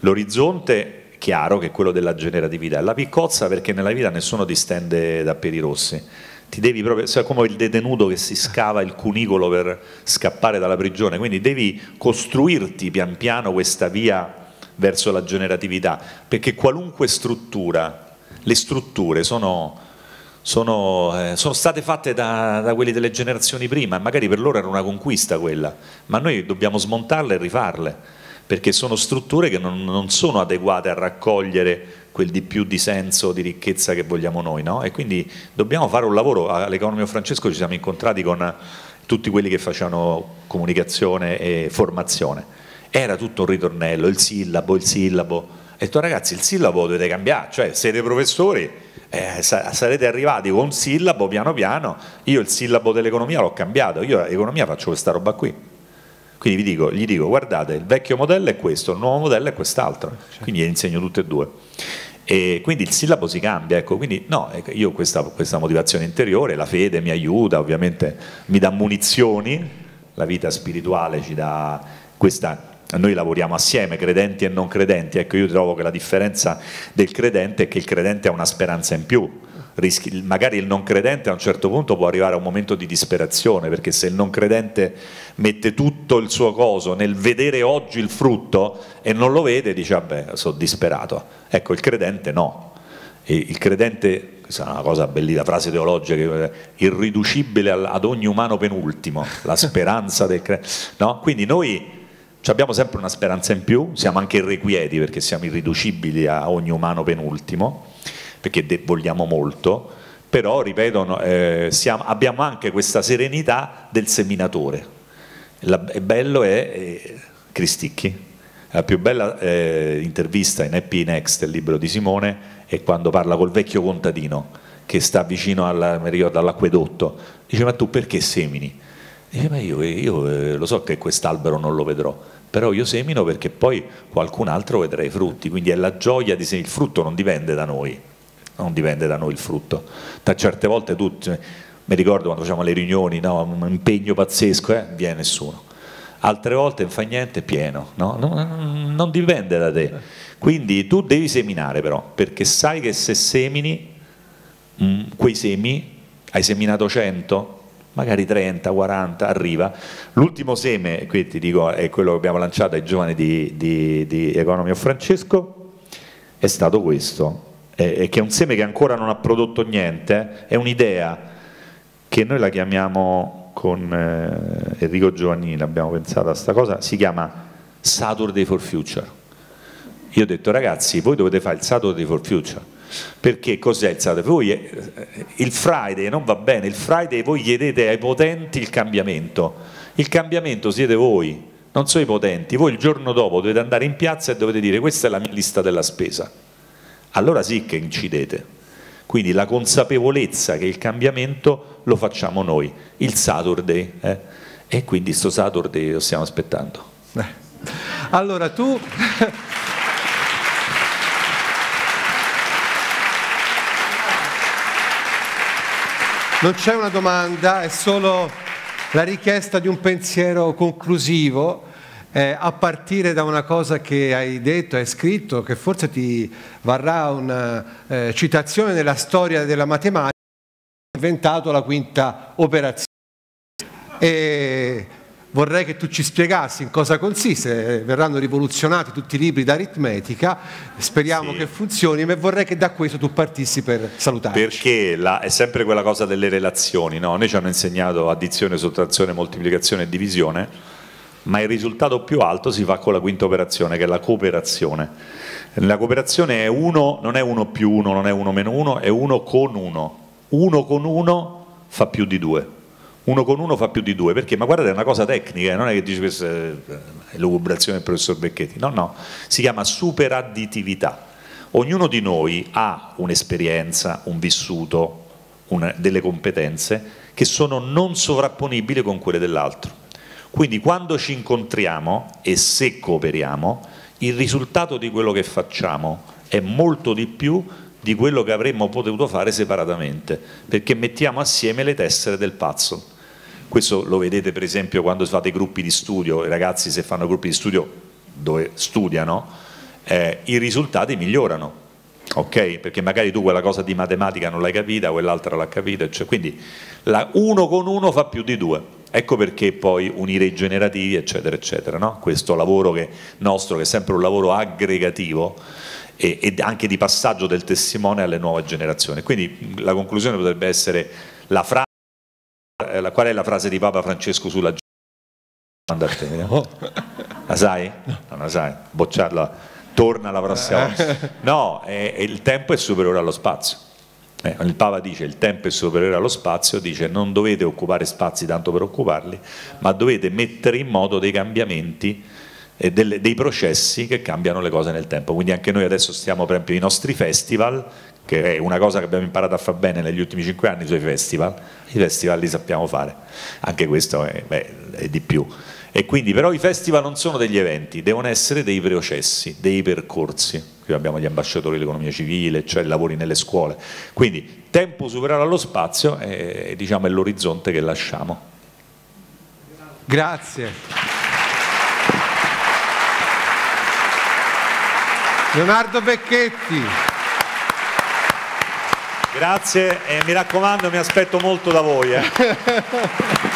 L'orizzonte chiaro che è quello della generatività, la piccozza perché nella vita nessuno ti stende da peli rossi. Ti devi proprio, sei come il detenuto che si scava il cunicolo per scappare dalla prigione, quindi devi costruirti pian piano questa via verso la generatività, perché qualunque struttura, le strutture sono sono, eh, sono state fatte da, da, quelli delle generazioni prima, magari per loro era una conquista quella, ma noi dobbiamo smontarle e rifarle, perché sono strutture che non, non sono adeguate a raccogliere quel di più di senso, di ricchezza che vogliamo noi, no? e quindi dobbiamo fare un lavoro, all'Economio Francesco ci siamo incontrati con tutti quelli che facevano comunicazione e formazione, era tutto un ritornello, il sillabo, il sillabo, e tu ragazzi il sillabo dovete cambiare, cioè siete professori, eh, sarete arrivati con un sillabo piano piano, io il sillabo dell'economia l'ho cambiato, io economia faccio questa roba qui. Quindi vi dico, gli dico guardate il vecchio modello è questo, il nuovo modello è quest'altro, certo. quindi gli insegno tutte e due. E quindi il sillabo si cambia, ecco, quindi no, io ho questa, questa motivazione interiore, la fede mi aiuta, ovviamente mi dà munizioni, la vita spirituale ci dà questa noi lavoriamo assieme, credenti e non credenti, ecco io trovo che la differenza del credente è che il credente ha una speranza in più, Rischi, magari il non credente a un certo punto può arrivare a un momento di disperazione, perché se il non credente mette tutto il suo coso nel vedere oggi il frutto e non lo vede, dice vabbè sono disperato, ecco il credente no, e il credente questa è una cosa bellissima, frase teologica, irriducibile ad ogni umano penultimo, la speranza del credente, no? quindi noi cioè, abbiamo sempre una speranza in più, siamo anche irrequieti perché siamo irriducibili a ogni umano penultimo, perché vogliamo molto, però, ripeto, eh, siamo, abbiamo anche questa serenità del seminatore. La, è bello è, è eh, Cristicchi. La più bella eh, intervista in Happy Next, il libro di Simone, è quando parla col vecchio contadino che sta vicino all'acquedotto. Dice, ma tu perché semini? Dice, ma io, io, eh, lo so che quest'albero non lo vedrò, però io semino perché poi qualcun altro vedrà i frutti, quindi è la gioia di sé, il frutto non dipende da noi, non dipende da noi il frutto. Da certe volte tutti, cioè, mi ricordo quando facciamo le riunioni, no, un impegno pazzesco, eh, viene nessuno. Altre volte non fa niente, pieno, no? non, non dipende da te. Quindi tu devi seminare però, perché sai che se semini mh, mm, quei semi, hai seminato 100, magari 30, 40, arriva. L'ultimo seme, qui ti dico, è quello che abbiamo lanciato ai giovani di, di, di Economy of Francesco, è stato questo, e, e che è un seme che ancora non ha prodotto niente, è un'idea che noi la chiamiamo con eh, Enrico Giovannini, abbiamo pensato a questa cosa, si chiama Saturday for Future. Io ho detto ragazzi, voi dovete fare il Saturday for Future perché cos'è? il Voi, eh, eh, il Friday non va bene, il Friday voi chiedete ai potenti il cambiamento, il cambiamento siete voi, non sono i potenti, voi il giorno dopo dovete andare in piazza e dovete dire questa è la mia lista della spesa, allora sì che incidete. Quindi la consapevolezza che il cambiamento lo facciamo noi, il Saturday, eh? e quindi sto Saturday lo stiamo aspettando. Eh. Allora tu... *laughs* Non c'è una domanda, è solo la richiesta di un pensiero conclusivo eh, a partire da una cosa che hai detto, hai scritto, che forse ti varrà una eh, citazione nella storia della matematica, inventato la quinta operazione. E vorrei che tu ci spiegassi in cosa consiste, verranno rivoluzionati tutti i libri d'aritmetica, speriamo sì. che funzioni, ma vorrei che da questo tu partissi per salutarci. Perché la, è sempre quella cosa delle relazioni, no? noi ci hanno insegnato addizione, sottrazione, moltiplicazione e divisione, ma il risultato più alto si fa con la quinta operazione, che è la cooperazione. La cooperazione è uno, non è uno più uno, non è uno meno uno, è uno con uno. Uno con uno fa più di due uno con uno fa più di due, perché? Ma guardate, è una cosa tecnica, eh, non è che dice questa è eh, eh, l'ocubrazione del professor Becchetti, no, no, si chiama superadditività. Ognuno di noi ha un'esperienza, un vissuto, una, delle competenze che sono non sovrapponibili con quelle dell'altro. Quindi quando ci incontriamo e se cooperiamo, il risultato di quello che facciamo è molto di più di quello che avremmo potuto fare separatamente, perché mettiamo assieme le tessere del puzzle. Questo lo vedete per esempio quando fate gruppi di studio, i ragazzi se fanno gruppi di studio dove studiano, eh, i risultati migliorano, ok? Perché magari tu quella cosa di matematica non l'hai capita, quell'altra l'ha capita, cioè, quindi la, uno con uno fa più di due. Ecco perché poi unire i generativi, eccetera, eccetera, no? questo lavoro che, nostro che è sempre un lavoro aggregativo e, e, anche di passaggio del testimone alle nuove generazioni. Quindi la conclusione potrebbe essere la frase. Eh, la, qual è la frase di Papa Francesco sulla domanda a te? No. Eh? Oh. La sai? No. Non la sai, bocciarla, torna la prossima volta. Eh. No, è, è, il tempo è superiore allo spazio. Eh, il Papa dice il tempo è superiore allo spazio, dice non dovete occupare spazi tanto per occuparli, ma dovete mettere in moto dei cambiamenti e delle, dei processi che cambiano le cose nel tempo. Quindi anche noi adesso stiamo, per esempio, i nostri festival che è una cosa che abbiamo imparato a fare bene negli ultimi cinque anni sui festival, i festival li sappiamo fare, anche questo è, beh, è di più. E quindi però i festival non sono degli eventi, devono essere dei processi, dei percorsi. Qui abbiamo gli ambasciatori dell'economia civile, cioè i lavori nelle scuole. Quindi tempo superare allo spazio è, diciamo, è l'orizzonte che lasciamo. Grazie. Leonardo Becchetti. Grazie e mi raccomando mi aspetto molto da voi. Eh. *laughs*